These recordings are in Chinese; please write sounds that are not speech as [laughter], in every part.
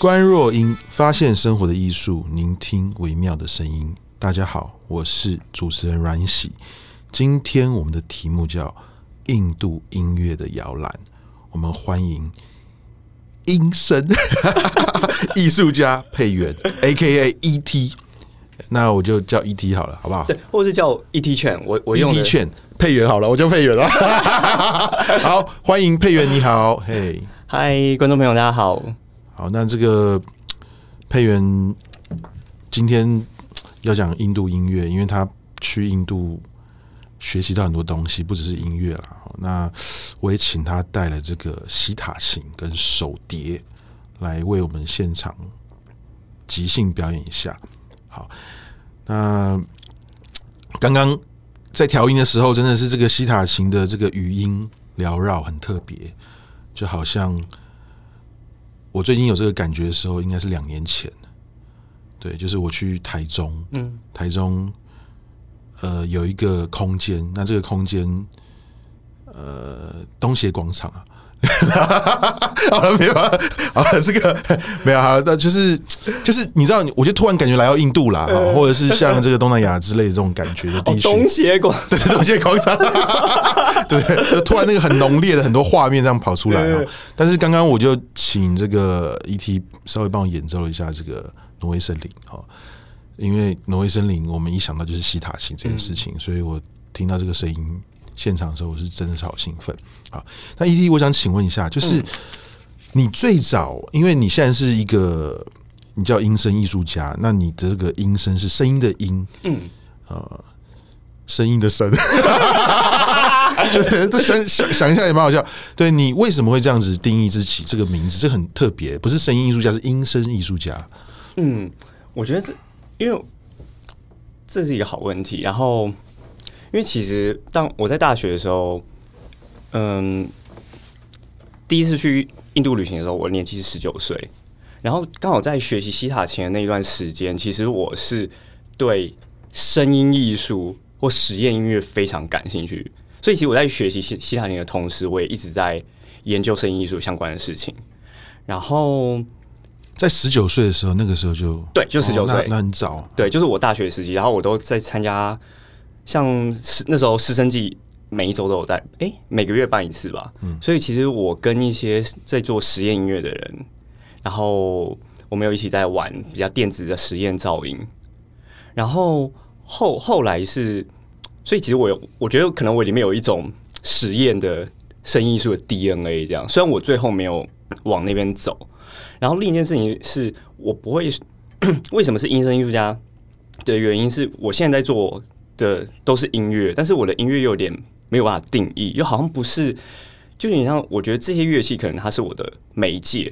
关若英发现生活的艺术，聆听微妙的声音。大家好，我是主持人阮喜。今天我们的题目叫《印度音乐的摇篮》。我们欢迎音声 [laughs] 艺术家配员，A.K.A.E.T。那我就叫 E.T. 好了，好不好？对，或者是叫 E.T. 券，我我用 E.T. 券配员好了，我叫配员了。[laughs] 好，欢迎配员，你好，嘿，嗨，观众朋友，大家好。好，那这个配员今天。要讲印度音乐，因为他去印度学习到很多东西，不只是音乐啦。那我也请他带了这个西塔琴跟手碟来为我们现场即兴表演一下。好，那刚刚在调音的时候，真的是这个西塔琴的这个余音缭绕，很特别，就好像我最近有这个感觉的时候，应该是两年前。对，就是我去台中，嗯，台中，呃，有一个空间，那这个空间，呃，东协广场啊，[laughs] 好了，没有啊，这个没有，啊，那就是就是你知道，我就突然感觉来到印度啦，啊，或者是像这个东南亚之类的这种感觉的地区，东协广，[laughs] 对，东协广场，对，突然那个很浓烈的很多画面这样跑出来哦，但是刚刚我就请这个 ET 稍微帮我演奏一下这个。挪威森林，哈，因为挪威森林，我们一想到就是西塔琴这件事情，所以我听到这个声音现场的时候，我是真的是好兴奋，好。那 ED，我想请问一下，就是你最早，因为你现在是一个，你叫音声艺术家，那你的这个音声是声音的音，嗯，呃，声音的声，[laughs] 这想想想一下也蛮好笑。对你为什么会这样子定义自己这个名字，这很特别，不是声音艺术家，是音声艺术家。嗯，我觉得这因为这是一个好问题。然后，因为其实当我在大学的时候，嗯，第一次去印度旅行的时候，我年纪是十九岁。然后刚好在学习西塔琴的那一段时间，其实我是对声音艺术或实验音乐非常感兴趣。所以，其实我在学习西西塔琴的同时，我也一直在研究声音艺术相关的事情。然后。在十九岁的时候，那个时候就对，就十九岁，那很早。对，就是我大学时期，然后我都在参加，像那时候师生季，每一周都有在，哎，每个月办一次吧。嗯，所以其实我跟一些在做实验音乐的人，然后我们有一起在玩比较电子的实验噪音。然后后后来是，所以其实我有，我觉得可能我里面有一种实验的声艺术的 DNA，这样。虽然我最后没有往那边走。然后另一件事情是我不会 [coughs] 为什么是音声艺术家的原因是我现在在做的都是音乐，但是我的音乐又有点没有办法定义，又好像不是就是你像我觉得这些乐器可能它是我的媒介，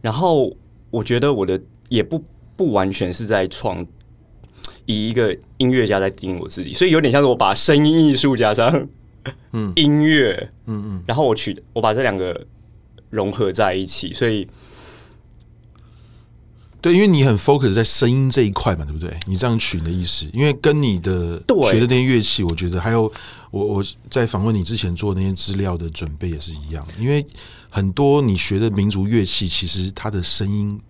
然后我觉得我的也不不完全是在创以一个音乐家在定义我自己，所以有点像是我把声音艺术家上嗯音乐嗯嗯，然后我取我把这两个融合在一起，所以。对，因为你很 focus 在声音这一块嘛，对不对？你这样取你的意思，因为跟你的学的那些乐器，我觉得还有我我在访问你之前做那些资料的准备也是一样，因为很多你学的民族乐器，其实它的声音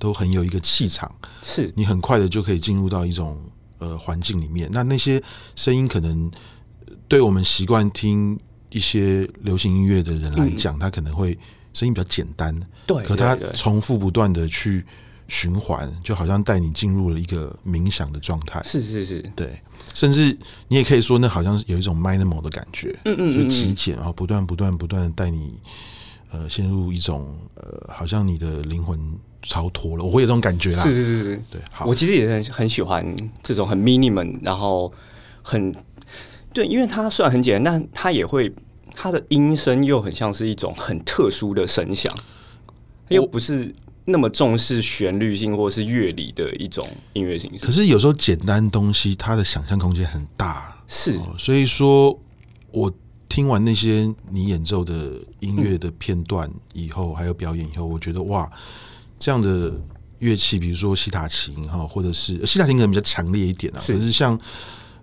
都很有一个气场，是你很快的就可以进入到一种呃环境里面。那那些声音可能对我们习惯听一些流行音乐的人来讲，他可能会声音比较简单，对，可他重复不断的去。循环就好像带你进入了一个冥想的状态，是是是，对，甚至你也可以说那好像有一种 minimal 的感觉，嗯嗯，就极简啊，不断不断不断带你呃陷入一种呃好像你的灵魂超脱了，我会有这种感觉啦，是是是，对，好，我其实也很很喜欢这种很 minimal，然后很对，因为它虽然很简单，但它也会它的音声又很像是一种很特殊的声响，又不是。那么重视旋律性或是乐理的一种音乐形式，可是有时候简单东西它的想象空间很大，是。所以说，我听完那些你演奏的音乐的片段以后，还有表演以后，我觉得哇，这样的乐器，比如说西塔琴哈，或者是西塔琴可能比较强烈一点啊，可是像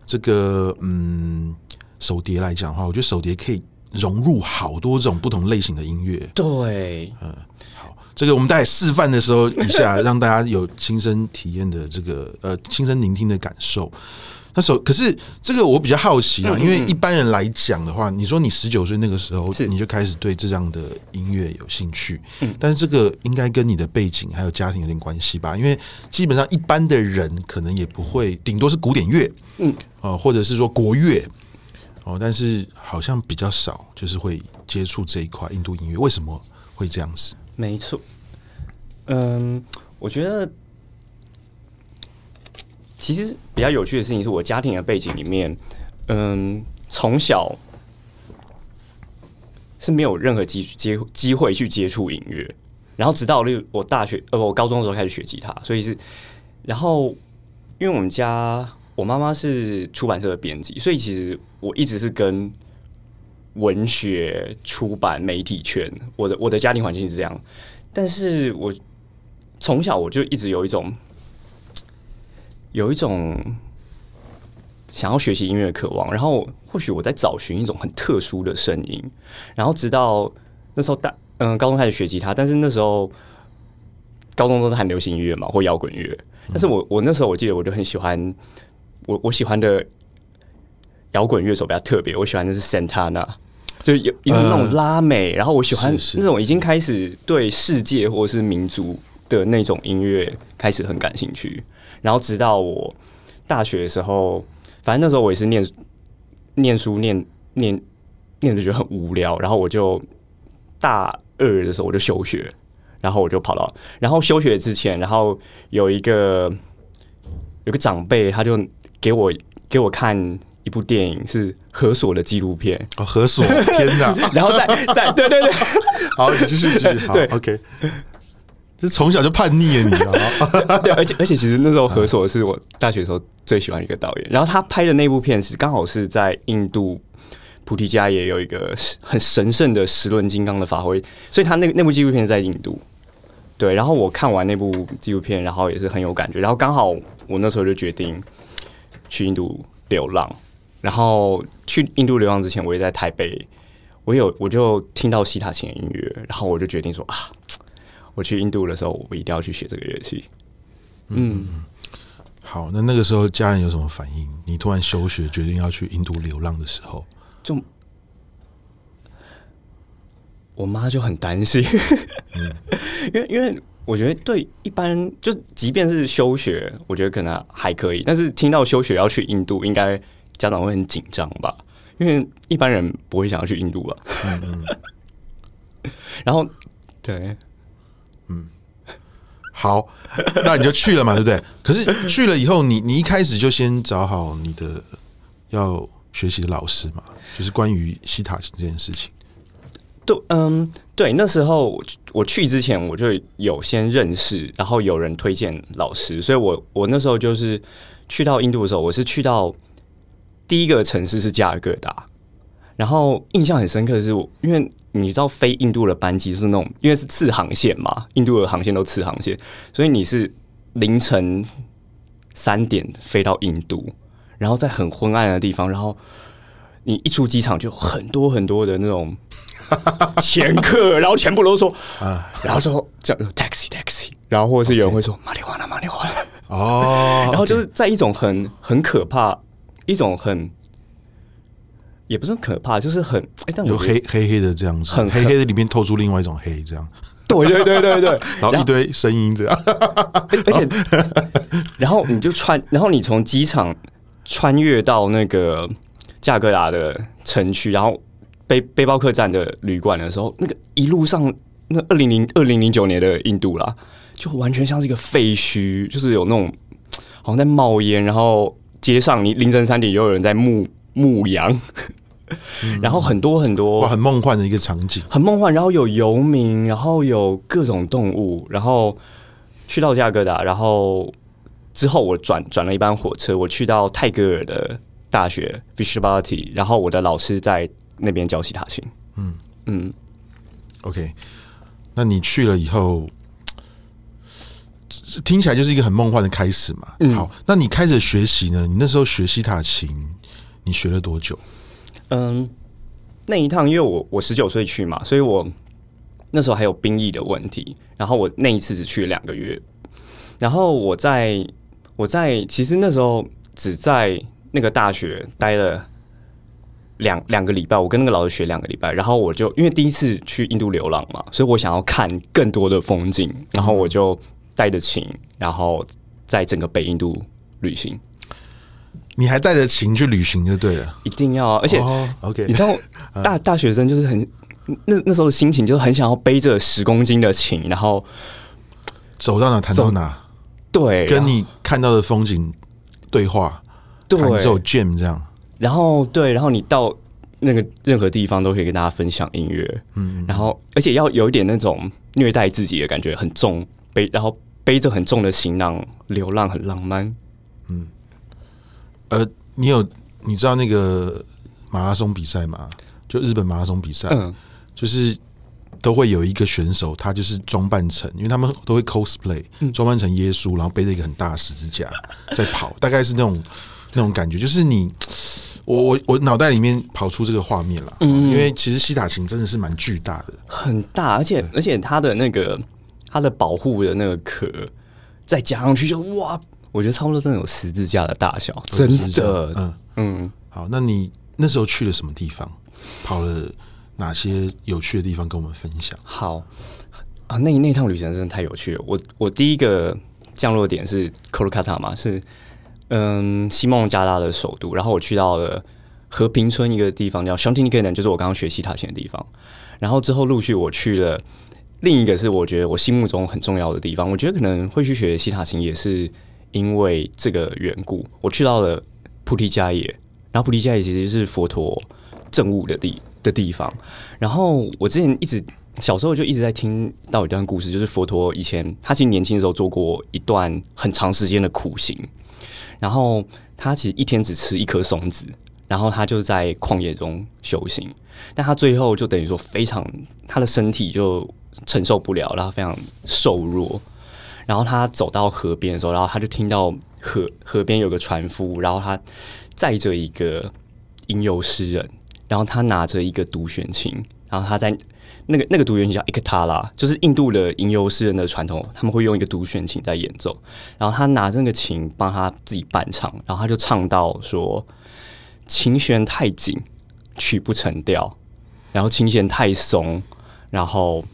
这个嗯手碟来讲的话，我觉得手碟可以融入好多种不同类型的音乐，对，嗯。这个我们在示范的时候一下，[laughs] 让大家有亲身体验的这个呃，亲身聆听的感受。那首可是这个我比较好奇啊，因为一般人来讲的话，你说你十九岁那个时候你就开始对这样的音乐有兴趣，但是这个应该跟你的背景还有家庭有点关系吧？因为基本上一般的人可能也不会，顶多是古典乐，嗯，呃，或者是说国乐，哦，但是好像比较少，就是会接触这一块印度音乐，为什么会这样子？没错，嗯，我觉得其实比较有趣的事情是我家庭的背景里面，嗯，从小是没有任何机机机会去接触音乐，然后直到我大学呃我高中的时候开始学吉他，所以是然后因为我们家我妈妈是出版社的编辑，所以其实我一直是跟。文学出版媒体圈，我的我的家庭环境是这样，但是我从小我就一直有一种 [tsk] 有一种想要学习音乐的渴望，然后或许我在找寻一种很特殊的声音，然后直到那时候大嗯高中开始学吉他，但是那时候高中都是很流行音乐嘛或摇滚乐，但是我我那时候我记得我就很喜欢我我喜欢的。摇滚乐手比较特别，我喜欢的是 Santana，就有有那种拉美，然后我喜欢那种已经开始对世界或者是民族的那种音乐开始很感兴趣。然后直到我大学的时候，反正那时候我也是念念书念念念的，觉得很无聊。然后我就大二的时候我就休学，然后我就跑到，然后休学之前，然后有一个有个长辈，他就给我给我看。一部电影是何所的纪录片哦，何所，天哪！[laughs] 然后再再对对对，[laughs] 好，你继续续，对，OK，是从小就叛逆啊，你知道吗？对，而且而且，其实那时候何所是我大学时候最喜欢一个导演。然后他拍的那部片是刚好是在印度菩提迦也有一个很神圣的十轮金刚的发挥，所以他那那部纪录片在印度。对，然后我看完那部纪录片，然后也是很有感觉。然后刚好我那时候就决定去印度流浪。然后去印度流浪之前，我也在台北，我有我就听到西塔琴的音乐，然后我就决定说啊，我去印度的时候，我一定要去学这个乐器。嗯，好，那那个时候家人有什么反应？你突然休学，决定要去印度流浪的时候，就我妈就很担心，[laughs] 因为因为我觉得对一般就即便是休学，我觉得可能还可以，但是听到休学要去印度，应该。家长会很紧张吧，因为一般人不会想要去印度吧。[laughs] 然后，对，嗯，好，那你就去了嘛，对不对？可是去了以后，你你一开始就先找好你的要学习的老师嘛，就是关于西塔这件事情。对，嗯，对，那时候我去之前我就有先认识，然后有人推荐老师，所以我我那时候就是去到印度的时候，我是去到。第一个城市是加尔各答，然后印象很深刻的是，因为你知道飞印度的班机是那种，因为是次航线嘛，印度的航线都次航线，所以你是凌晨三点飞到印度，然后在很昏暗的地方，然后你一出机场就很多很多的那种 [laughs] 前客，然后全部都说啊，然后说叫 taxi taxi，然后或是有人会说马里瓦纳马里瓦纳哦，然后就是在一种很很可怕。一种很，也不是可怕，就是很，有黑黑黑的这样子，很黑黑的里面透出另外一种黑，这样，对对对对对，[laughs] 然后一堆声音这样，而且，然后你就穿，然后你从机场穿越到那个加格达的城区，然后背背包客栈的旅馆的时候，那个一路上，那二零零二零零九年的印度啦，就完全像是一个废墟，就是有那种，好像在冒烟，然后。街上，你凌晨三点又有人在牧牧羊，然后很多很多，很梦幻的一个场景，很梦幻。然后有游民，然后有各种动物，然后去到加格达，然后之后我转转了一班火车，我去到泰戈尔的大学 f i s h a b a i t y 然后我的老师在那边教吉他琴。嗯嗯，OK，那你去了以后。听起来就是一个很梦幻的开始嘛。好，那你开始学习呢？你那时候学西塔琴，你学了多久？嗯，那一趟因为我我十九岁去嘛，所以我那时候还有兵役的问题。然后我那一次只去了两个月。然后我在我在其实那时候只在那个大学待了两两个礼拜。我跟那个老师学两个礼拜，然后我就因为第一次去印度流浪嘛，所以我想要看更多的风景，然后我就。带着琴，然后在整个北印度旅行，你还带着琴去旅行就对了。一定要，而且，OK，你知道 [laughs] 大大学生就是很那那时候的心情，就是很想要背着十公斤的琴，然后走到哪弹到哪，对，跟你看到的风景对话，弹奏 jam 这样。然后，对，然后你到那个任何地方都可以跟大家分享音乐，嗯，然后而且要有一点那种虐待自己的感觉，很重背，然后。背着很重的行囊流浪很浪漫，嗯，呃，你有你知道那个马拉松比赛吗？就日本马拉松比赛，嗯，就是都会有一个选手，他就是装扮成，因为他们都会 cosplay，装扮成耶稣，然后背着一个很大的十字架 [laughs] 在跑，大概是那种那种感觉，就是你，我我我脑袋里面跑出这个画面了，嗯，因为其实西塔琴真的是蛮巨大的，很大，而且而且它的那个。它的保护的那个壳，再加上去就哇，我觉得差不多真的有十字架的大小，真的，嗯嗯。好，那你那时候去了什么地方，跑了哪些有趣的地方，跟我们分享？好啊，那那趟旅行真的太有趣了。我我第一个降落点是科鲁卡塔嘛，是嗯西孟加拉的首都，然后我去到了和平村一个地方叫 Shanti Nagar，就是我刚刚学习塔琴的地方，然后之后陆续我去了。另一个是我觉得我心目中很重要的地方，我觉得可能会去学西塔琴也是因为这个缘故。我去到了菩提迦耶，然后菩提迦耶其实是佛陀证悟的地的地方。然后我之前一直小时候就一直在听到一段故事，就是佛陀以前他其实年轻的时候做过一段很长时间的苦行，然后他其实一天只吃一颗松子，然后他就在旷野中修行，但他最后就等于说非常他的身体就。承受不了，然后非常瘦弱。然后他走到河边的时候，然后他就听到河河边有个船夫，然后他载着一个吟游诗人，然后他拿着一个独弦琴，然后他在那个那个独弦琴叫伊克塔拉，就是印度的吟游诗人的传统，他们会用一个独弦琴在演奏。然后他拿那个琴帮他自己伴唱，然后他就唱到说：琴弦太紧，曲不成调；然后琴弦太松，然后。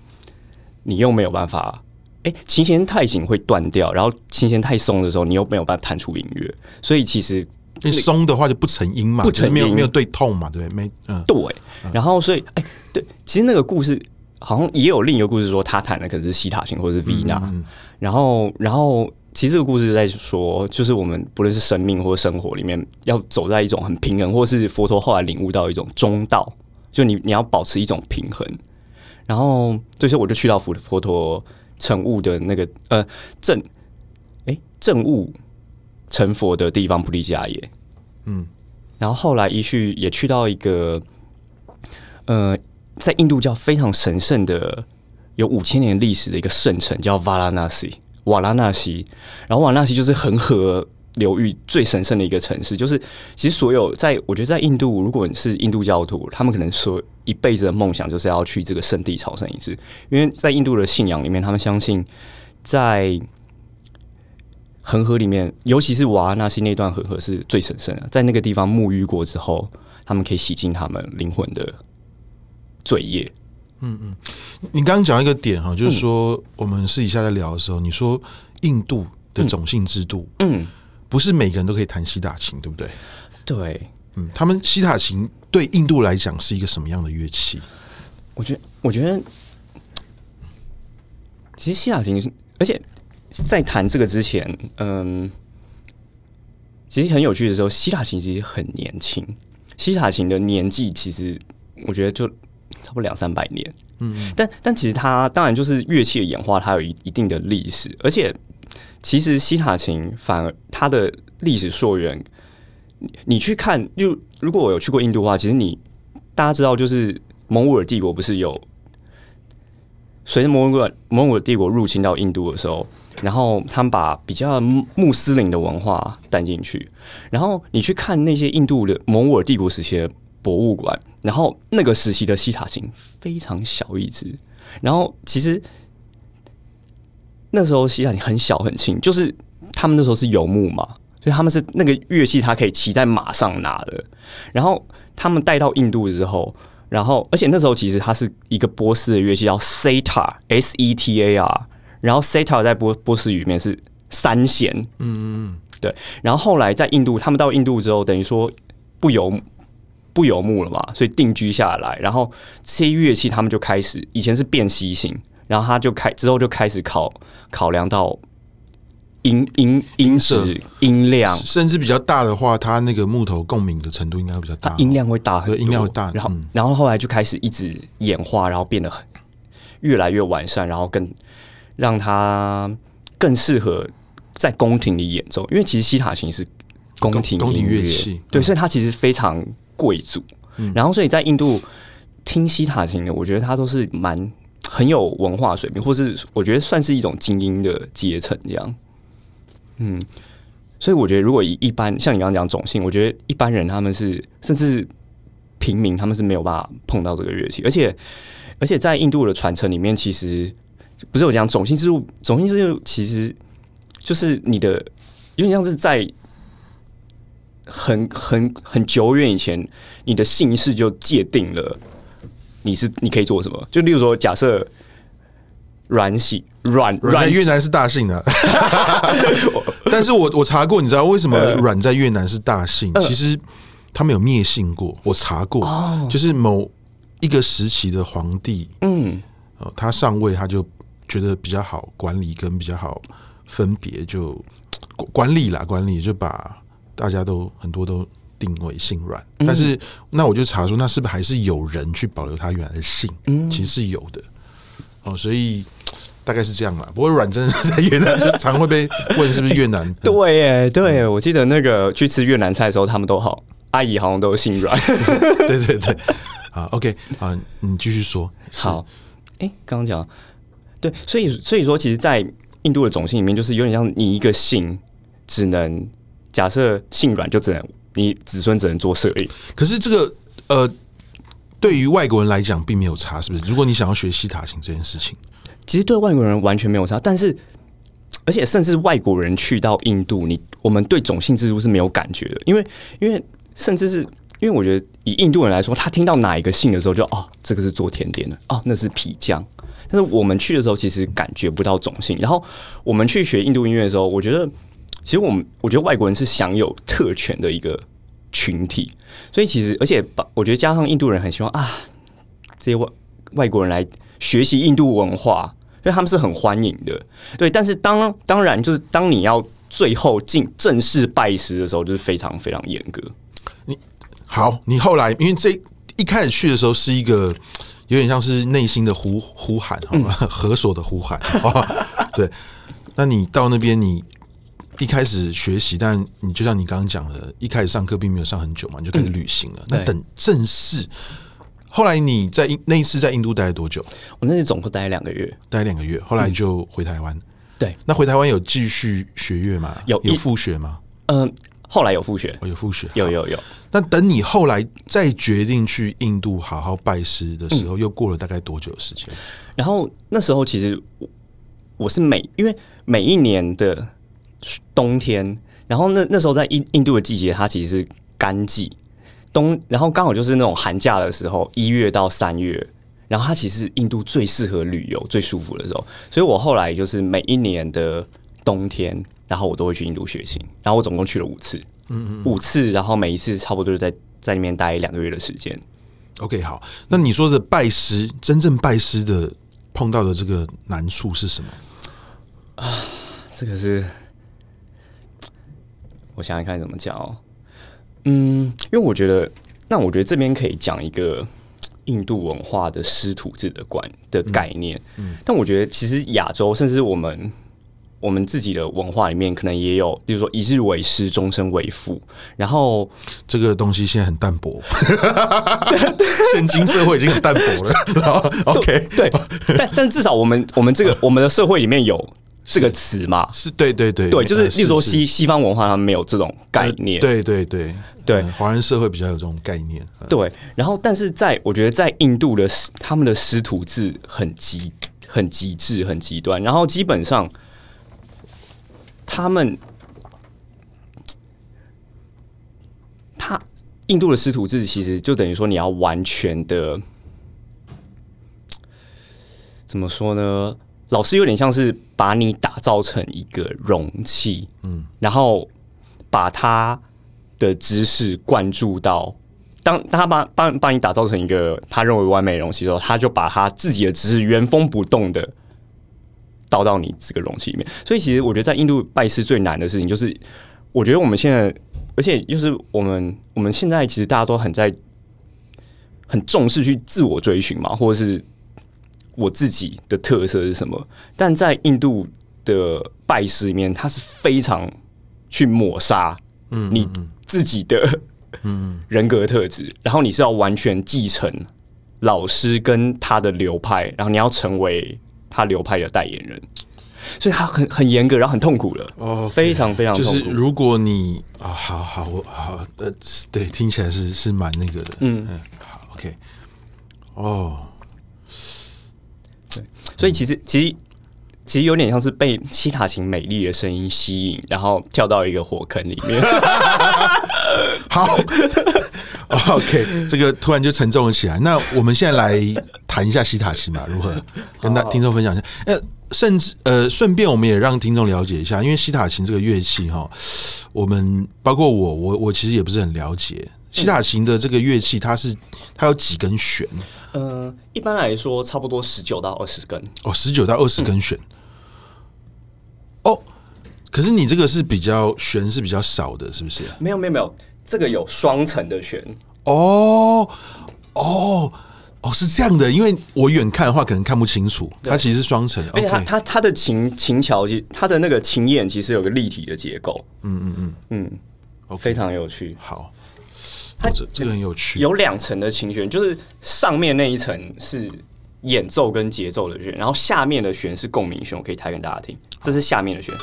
你又没有办法，哎，琴弦太紧会断掉，然后琴弦太松的时候，你又没有办法弹出音乐。所以其实你松的话就不成音嘛，不成音没有对痛嘛，对没，嗯，对。然后所以，哎，对，其实那个故事好像也有另一个故事，说他弹的可能是西塔琴或者是 n a 然后，然后其实这个故事在说，就是我们不论是生命或生活里面，要走在一种很平衡，或是佛陀后来领悟到一种中道，就你你要保持一种平衡。然后，这些我就去到佛佛陀成悟的那个呃正，哎正悟成佛的地方菩提迦耶，嗯，然后后来一去也去到一个，呃，在印度教非常神圣的有五千年历史的一个圣城叫瓦拉纳西，瓦拉纳西，然后瓦拉纳西就是恒河。流域最神圣的一个城市，就是其实所有在，我觉得在印度，如果是印度教徒，他们可能说一辈子的梦想，就是要去这个圣地朝圣一次。因为在印度的信仰里面，他们相信在恒河里面，尤其是瓦拉纳西那段恒河是最神圣的，在那个地方沐浴过之后，他们可以洗净他们灵魂的罪业。嗯嗯，你刚刚讲一个点哈，就是说我们私底下在聊的时候，你说印度的种姓制度，嗯。不是每个人都可以弹西塔琴，对不对？对，嗯，他们西塔琴对印度来讲是一个什么样的乐器？我觉，我觉得，其实西塔琴，而且在谈这个之前，嗯，其实很有趣的时候，西塔琴其实很年轻。西塔琴的年纪其实，我觉得就差不多两三百年。嗯，但但其实它当然就是乐器的演化，它有一一定的历史，而且。其实西塔琴反而它的历史溯源，你去看，就如果我有去过印度的话，其实你大家知道，就是蒙古尔帝国不是有，随着蒙古尔蒙古尔帝国入侵到印度的时候，然后他们把比较穆斯林的文化带进去，然后你去看那些印度的蒙古尔帝国时期的博物馆，然后那个时期的西塔琴非常小一只，然后其实。那时候西腊你很小很轻，就是他们那时候是游牧嘛，所以他们是那个乐器，它可以骑在马上拿的。然后他们带到印度之后，然后而且那时候其实它是一个波斯的乐器，叫 setar，s e t a r。然后 setar 在波波斯语里面是三弦，嗯，对。然后后来在印度，他们到印度之后，等于说不游不游牧了嘛，所以定居下来。然后这些乐器他们就开始，以前是变西性。然后他就开之后就开始考考量到音音音色音量，甚至比较大的话，它那个木头共鸣的程度应该会比较大，音量会大，对，音量会大。然后然后后来就开始一直演化，然后变得很越来越完善，然后更让它更适合在宫廷里演奏。因为其实西塔琴是宫廷宫廷乐器，对，所以它其实非常贵族。然后所以在印度听西塔琴的，我觉得他都是蛮。很有文化水平，或是我觉得算是一种精英的阶层，这样。嗯，所以我觉得，如果以一般像你刚刚讲种姓，我觉得一般人他们是甚至平民，他们是没有办法碰到这个乐器，而且而且在印度的传承里面，其实不是我讲种姓制度，种姓制度其实就是你的有点像是在很很很久远以前，你的姓氏就界定了。你是你可以做什么？就例如说，假设阮喜，阮阮越南是大姓的，[laughs] 但是我我查过，你知道为什么阮在越南是大姓？其实他们有灭姓过，我查过，就是某一个时期的皇帝，嗯，他上位他就觉得比较好管理，跟比较好分别就管理啦，管理就把大家都很多都。定位性软，但是那我就查说，那是不是还是有人去保留他原来的性？嗯，其实是有的哦，所以大概是这样嘛。不过阮真的是在越南就常会被问是不是越南？[laughs] 对，哎，对我记得那个去吃越南菜的时候，他们都好阿姨好像都姓阮。[laughs] 对对对，啊 o k 好，你继续说。好，哎，刚刚讲对，所以所以说，其实，在印度的种姓里面，就是有点像你一个姓只能假设性软就只能。你子孙只能做摄影。可是这个呃，对于外国人来讲并没有差，是不是？如果你想要学西塔琴这件事情，其实对外国人完全没有差。但是，而且甚至外国人去到印度，你我们对种姓制度是没有感觉的，因为因为甚至是因为我觉得以印度人来说，他听到哪一个姓的时候就哦，这个是做甜点的，哦，那是皮匠。但是我们去的时候，其实感觉不到种姓。然后我们去学印度音乐的时候，我觉得。其实我们我觉得外国人是享有特权的一个群体，所以其实而且我觉得加上印度人很希望啊这些外外国人来学习印度文化，所以他们是很欢迎的。对，但是当当然就是当你要最后进正式拜师的时候，就是非常非常严格。你好，你后来因为这一开始去的时候是一个有点像是内心的呼呼喊，呵 [laughs] 所的呼喊，对，那你到那边你。一开始学习，但你就像你刚刚讲的，一开始上课并没有上很久嘛，你就开始旅行了。那等正式，后来你在印那一次在印度待了多久？我那次总共待两个月，待两个月，后来就回台湾。对，那回台湾有继续学业吗？有有复学吗？嗯，后来有复学，有复学，有有有。那等你后来再决定去印度好好拜师的时候，又过了大概多久时间？然后那时候其实我我是每因为每一年的。冬天，然后那那时候在印印度的季节，它其实是干季，冬，然后刚好就是那种寒假的时候，一月到三月，然后它其实印度最适合旅游、最舒服的时候，所以我后来就是每一年的冬天，然后我都会去印度学习，然后我总共去了五次，嗯嗯，五次，然后每一次差不多就在在那边待两个月的时间。OK，好，那你说的拜师，真正拜师的碰到的这个难处是什么？啊，这个是。我想想看怎么讲哦，嗯，因为我觉得，那我觉得这边可以讲一个印度文化的师徒制的观的概念。嗯，但我觉得其实亚洲甚至我们我们自己的文化里面，可能也有，比如说一日为师，终身为父。然后这个东西现在很淡薄，[laughs] 现今社会已经很淡薄了。[laughs] OK，对，但但至少我们我们这个我们的社会里面有。这个词嘛，是对对对，对，就是，例如说西西方文化，他们没有这种概念，对对对对，华人社会比较有这种概念，对，然后，但是在，我觉得在印度的，他们的师徒制很极，很极致，很极端，然后基本上，他们，他，印度的师徒制其实就等于说你要完全的，怎么说呢？老师有点像是。把你打造成一个容器，嗯，然后把他的知识灌注到，当他把把把你打造成一个他认为完美容器之后，他就把他自己的知识原封不动的倒到你这个容器里面。所以，其实我觉得在印度拜师最难的事情，就是我觉得我们现在，而且就是我们我们现在其实大家都很在很重视去自我追寻嘛，或者是。我自己的特色是什么？但在印度的拜师里面，他是非常去抹杀嗯你自己的嗯人格特质，然后你是要完全继承老师跟他的流派，然后你要成为他流派的代言人，所以他很很严格，然后很痛苦了哦，非常非常就是如果你啊，好好我好呃对，听起来是是蛮那个的，嗯嗯，好，OK，哦。所以其实其实其实有点像是被西塔琴美丽的声音吸引，然后跳到一个火坑里面。[laughs] 好，OK，这个突然就沉重了起来。那我们现在来谈一下西塔琴嘛，如何跟大听众分享一下？呃，甚至呃，顺便我们也让听众了解一下，因为西塔琴这个乐器哈，我们包括我，我我其实也不是很了解西塔琴的这个乐器，它是它有几根弦？嗯，一般来说差不多十九到二十根哦，十九到二十根弦。哦，可是你这个是比较弦是比较少的，是不是？没有没有没有，这个有双层的弦。哦哦哦，是这样的，因为我远看的话可能看不清楚，它其实是双层，因为它它的琴琴桥其它的那个琴眼其实有个立体的结构。嗯嗯嗯嗯，非常有趣。好。它这个很有趣，有两层的琴弦，就是上面那一层是演奏跟节奏的弦，然后下面的弦是共鸣弦。我可以弹给大家听，这是下面的弦。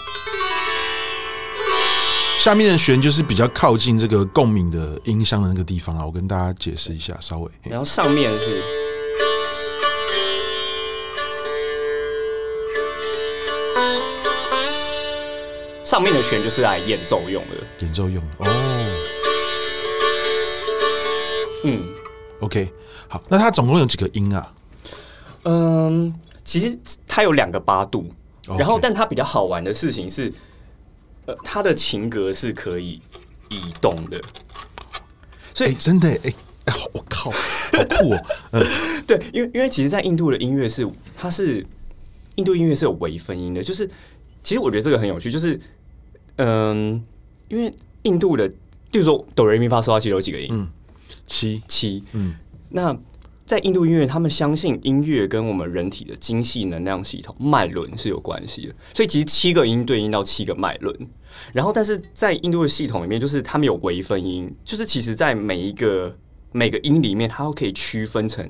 下面的弦就是比较靠近这个共鸣的音箱的那个地方啊。我跟大家解释一下，稍微。然后上面是，上面的弦就是来演奏用的，演奏用的哦。嗯，OK，好，那它总共有几个音啊？嗯，其实它有两个八度，然后，但它比较好玩的事情是，呃，它的琴格是可以移动的。所以真的，哎，我靠，好酷哦！嗯、[laughs] 对，因为因为其实，在印度的音乐是，它是印度音乐是有微分音的，就是其实我觉得这个很有趣，就是嗯，因为印度的，比如说哆来咪发，嗦到西有几个音？嗯。七七，嗯，那在印度音乐，他们相信音乐跟我们人体的精细能量系统脉轮是有关系的，所以其实七个音对应到七个脉轮。然后，但是在印度的系统里面，就是他们有微分音，就是其实，在每一个每个音里面，它都可以区分成，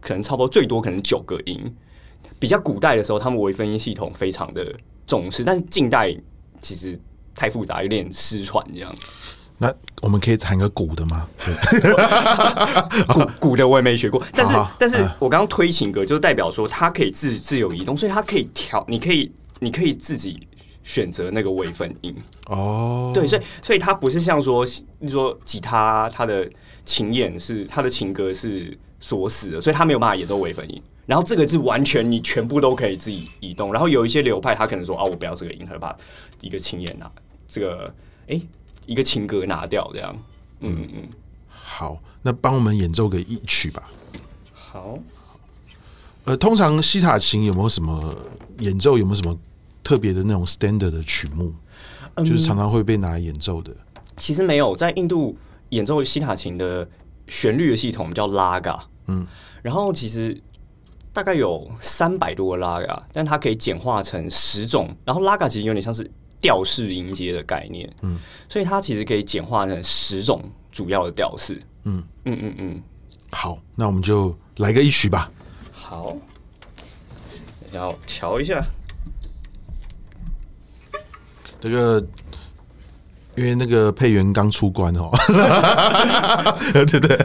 可能差不多最多可能九个音。比较古代的时候，他们微分音系统非常的重视，但是近代其实太复杂，有点失传这样。那我们可以弹个鼓的吗？[laughs] 鼓鼓的我也没学过，但是但是我刚刚推琴格，就是代表说它可以自自由移动，所以它可以调，你可以你可以自己选择那个微分音哦，对，所以所以它不是像说说吉他，它的琴眼是它的琴格是锁死的，所以它没有办法演奏微分音。然后这个是完全你全部都可以自己移动。然后有一些流派，他可能说啊，我不要这个音，他把一个琴眼啊，这个哎。一个情歌拿掉这样，嗯嗯，好，那帮我们演奏个一曲吧。好，呃，通常西塔琴有没有什么演奏有没有什么特别的那种 standard 的曲目，就是常常会被拿来演奏的？其实没有，在印度演奏西塔琴的旋律的系统叫拉嘎，嗯，然后其实大概有三百多个拉嘎，但它可以简化成十种，然后拉嘎其实有点像是。调式音阶的概念，嗯，所以它其实可以简化成十种主要的调式，嗯嗯嗯嗯，好，那我们就来个一曲吧。好，等下我一下这个，因为那个配员刚出关哦，[laughs] 对对，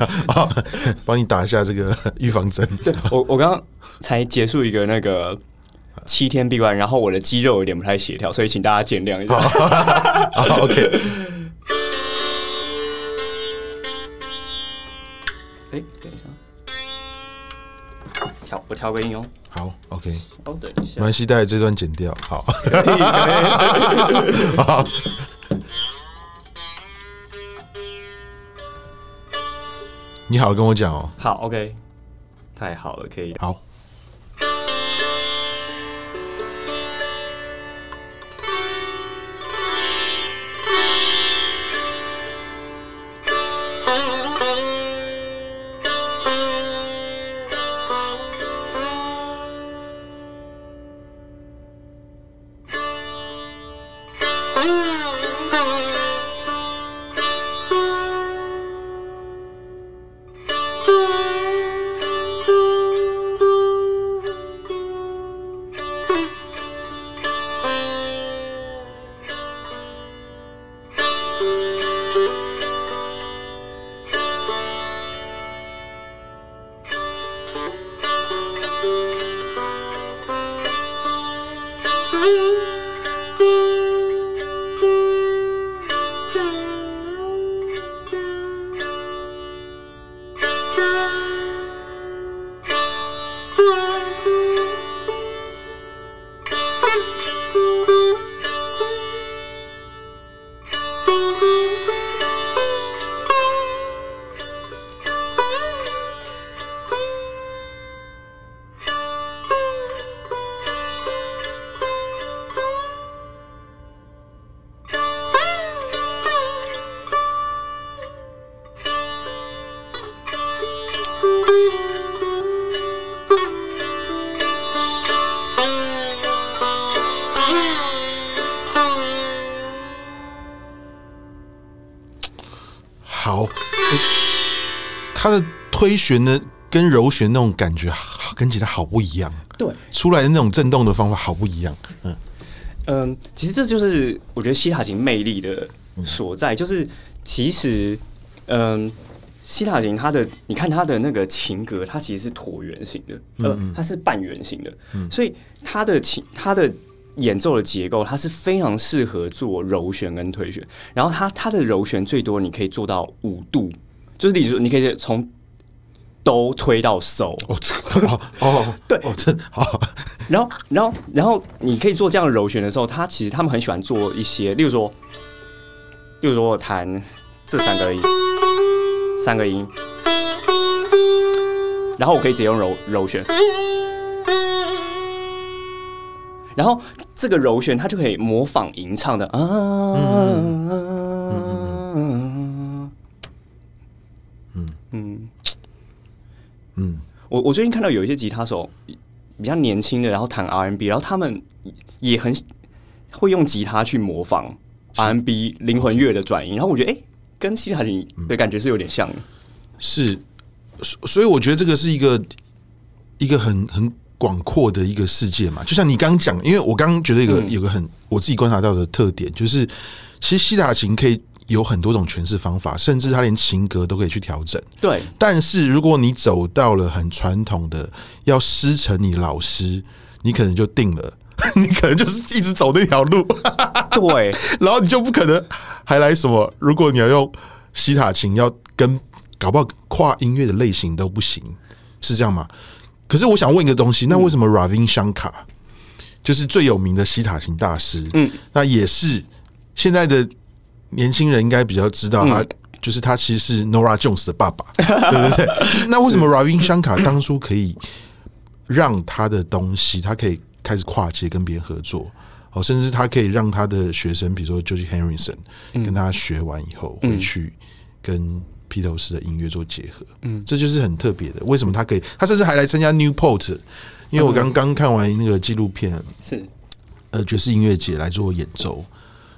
帮你打一下这个预防针。我我刚刚才结束一个那个。七天闭关，然后我的肌肉有点不太协调，所以请大家见谅一下。好，[laughs] OK。哎，等一下，调我调个音哦。好，OK。哦，等一下。蛮期待这段剪掉。好。好。你好，跟我讲哦。好，OK。太好了，可以。好。推弦的跟揉弦那种感觉，跟其他好不一样。对，出来的那种震动的方法好不一样。嗯嗯，其实这就是我觉得西塔琴魅力的所在，就是其实嗯，西塔琴它的你看它的那个琴格，它其实是椭圆形的，呃，它是半圆形的，所以它的琴它的演奏的结构，它是非常适合做揉弦跟推弦。然后它它的揉弦最多你可以做到五度，就是例如你可以从都推到手哦，哦，[laughs] 对，哦，这好，然后，然后，然后，你可以做这样的揉弦的时候，他其实他们很喜欢做一些，例如说，例如说，弹这三个音，三个音，然后我可以直接用揉揉弦，然后这个揉弦它就可以模仿吟唱的啊，嗯嗯嗯嗯嗯嗯，我我最近看到有一些吉他手比较年轻的，然后弹 R&B，然后他们也很会用吉他去模仿 R&B 灵魂乐的转音，然后我觉得哎，跟西塔琴的感觉是有点像的。是，所所以我觉得这个是一个一个很很广阔的一个世界嘛。就像你刚刚讲，因为我刚刚觉得一个有个很我自己观察到的特点，就是其实西塔琴可以。有很多种诠释方法，甚至他连情格都可以去调整。对，但是如果你走到了很传统的，要师承你老师，你可能就定了，[laughs] 你可能就是一直走那条路。对，[laughs] 然后你就不可能还来什么？如果你要用西塔琴，要跟搞不好跨音乐的类型都不行，是这样吗？可是我想问一个东西，那为什么 Ravin Shankar 就是最有名的西塔琴大师？嗯，那也是现在的。年轻人应该比较知道他，就是他其实是 Nora Jones 的爸爸，[laughs] 对不对？那为什么 Ravi Shankar 当初可以让他的东西，他可以开始跨界跟别人合作，哦，甚至他可以让他的学生，比如说 George Harrison 跟他学完以后，回去跟披头士的音乐做结合，嗯，这就是很特别的。为什么他可以？他甚至还来参加 Newport，因为我刚刚看完那个纪录片，是呃爵士音乐节来做演奏。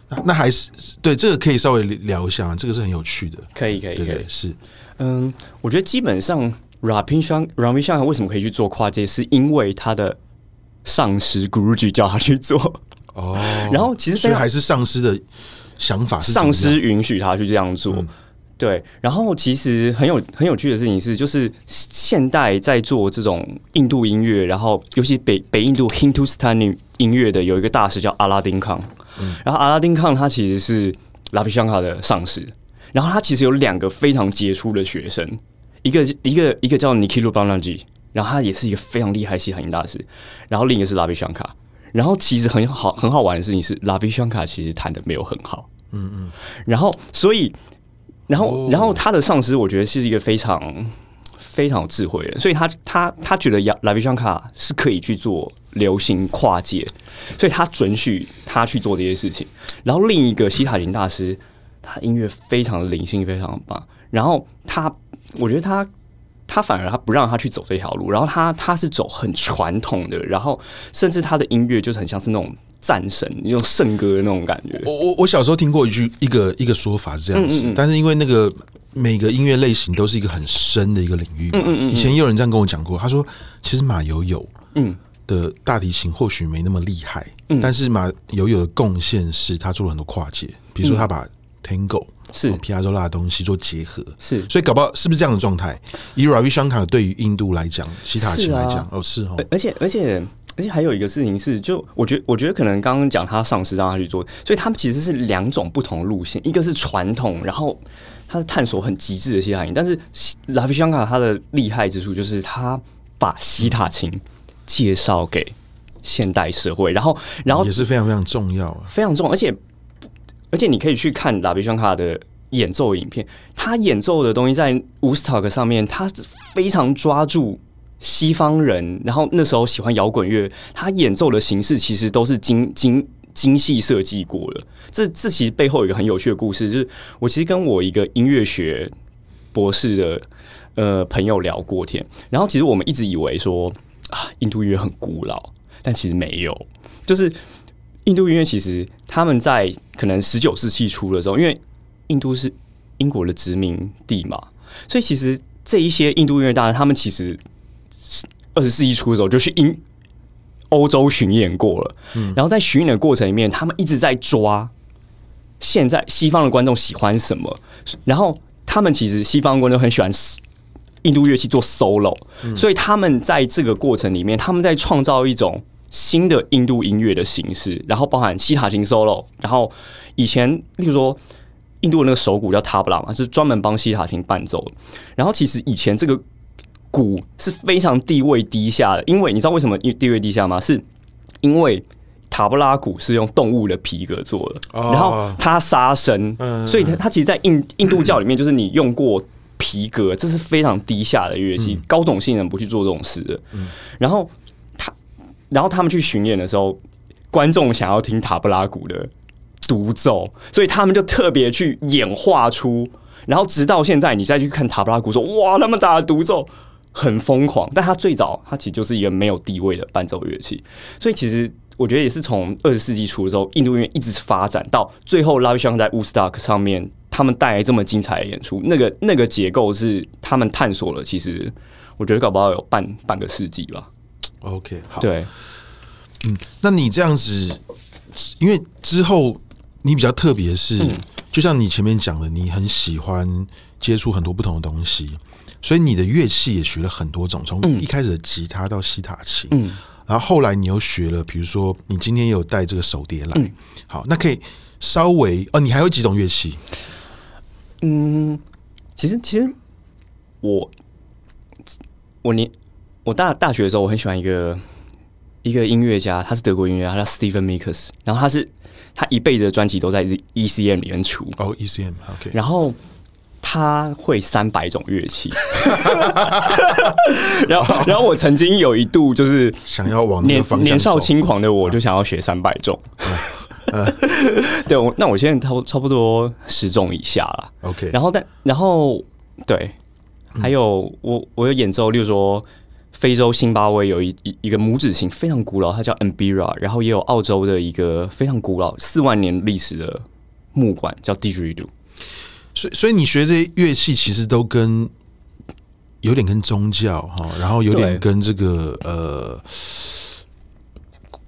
那那还是对这个可以稍微聊一下，这个是很有趣的。可以可以可以是，嗯，我觉得基本上 Rapishan Rapishan 为什么可以去做跨界，是因为他的上司 Guruji 叫他去做哦。[laughs] 然后其实所以还是上司的想法，上司允许他去这样做。对，然后其实很有很有趣的事情是，就是现代在做这种印度音乐，然后尤其北北印度 Hindustani 音乐的，有一个大师叫阿拉丁康。然后阿拉丁康他其实是拉比香卡的上司，然后他其实有两个非常杰出的学生，一个一个一个叫尼基鲁 a 纳吉，然后他也是一个非常厉害系钢音大师，然后另一个是拉比香卡，然后其实很好很好玩的事情是拉比香卡其实弹的没有很好，嗯嗯，然后所以然后然后他的上司我觉得是一个非常。非常有智慧人，所以他他他觉得杨拉维香卡是可以去做流行跨界，所以他准许他去做这些事情。然后另一个西塔林大师，他音乐非常的灵性，非常棒。然后他，我觉得他他反而他不让他去走这条路，然后他他是走很传统的，然后甚至他的音乐就是很像是那种战神、那种圣歌的那种感觉。我我我小时候听过一句一个一个说法是这样子，但是因为那个。每个音乐类型都是一个很深的一个领域嘛。以前也有人这样跟我讲过，他说：“其实马友友，嗯，的大提琴或许没那么厉害，但是马友友的贡献是他做了很多跨界，比如说他把 tango 是皮亚佐拉的东西做结合，是，所以搞不好是不是这样的状态？以 Ravi Shankar 对于印度来讲，西塔琴来讲，哦是哦，而且而且而且还有一个事情是，就我觉得我觉得可能刚刚讲他上司让他去做，所以他们其实是两种不同路线，一个是传统，然后。他是探索很极致的西塔音，但是拉菲香卡他的厉害之处就是他把西塔琴介绍给现代社会，然后，然后也是非常非常重要，非常重要，而且而且你可以去看拉菲香卡的演奏影片，他演奏的东西在乌斯塔克上面，他非常抓住西方人，然后那时候喜欢摇滚乐，他演奏的形式其实都是经经精细设计过了，这这其实背后有一个很有趣的故事，就是我其实跟我一个音乐学博士的呃朋友聊过天，然后其实我们一直以为说啊，印度音乐很古老，但其实没有，就是印度音乐其实他们在可能十九世纪初的时候，因为印度是英国的殖民地嘛，所以其实这一些印度音乐大家他们其实是二十世纪初的时候就去英。欧洲巡演过了，嗯、然后在巡演的过程里面，他们一直在抓现在西方的观众喜欢什么。然后他们其实西方观众很喜欢印度乐器做 solo，所以他们在这个过程里面，他们在创造一种新的印度音乐的形式。然后包含西塔琴 solo，然后以前，例如说印度的那个手鼓叫塔布拉嘛，是专门帮西塔琴伴奏。然后其实以前这个。鼓是非常地位低下的，因为你知道为什么地位低下吗？是因为塔布拉古是用动物的皮革做的，然后它杀生，所以它其实，在印印度教里面，就是你用过皮革，这是非常低下的乐器。高种性人不去做这种事的。然后他，然后他们去巡演的时候，观众想要听塔布拉古的独奏，所以他们就特别去演化出。然后直到现在，你再去看塔布拉古说哇，那么大的独奏。很疯狂，但它最早它其实就是一个没有地位的伴奏乐器，所以其实我觉得也是从二十世纪初的时候，印度音乐一直发展到最后。拉维香在乌斯 c 克上面，他们带来这么精彩的演出，那个那个结构是他们探索了，其实我觉得搞不好有半半个世纪吧。OK，好，对，嗯，那你这样子，因为之后你比较特别是，就像你前面讲的，你很喜欢接触很多不同的东西。所以你的乐器也学了很多种，从一开始的吉他到西塔琴，嗯，然后后来你又学了，比如说你今天有带这个手碟来，好，那可以稍微哦，你还有几种乐器？嗯，其实其实我我年我大大学的时候，我很喜欢一个一个音乐家，他是德国音乐家，他叫 Stephen m i e u s 然后他是他一辈的专辑都在 ECM 里面出，哦，ECM OK，然后。他会三百种乐器，[laughs] 然后，然后我曾经有一度就是想要往年年少轻狂的我就想要学三百种，[laughs] 对，我那我现在差差不多十种以下了。OK，然后，但然后对，还有我我有演奏，例如说非洲辛巴威有一一一个拇指琴，非常古老，它叫 ambira，然后也有澳洲的一个非常古老四万年历史的木管叫 d i g e r i d o o 所以，所以你学这些乐器，其实都跟有点跟宗教哈，然后有点跟这个呃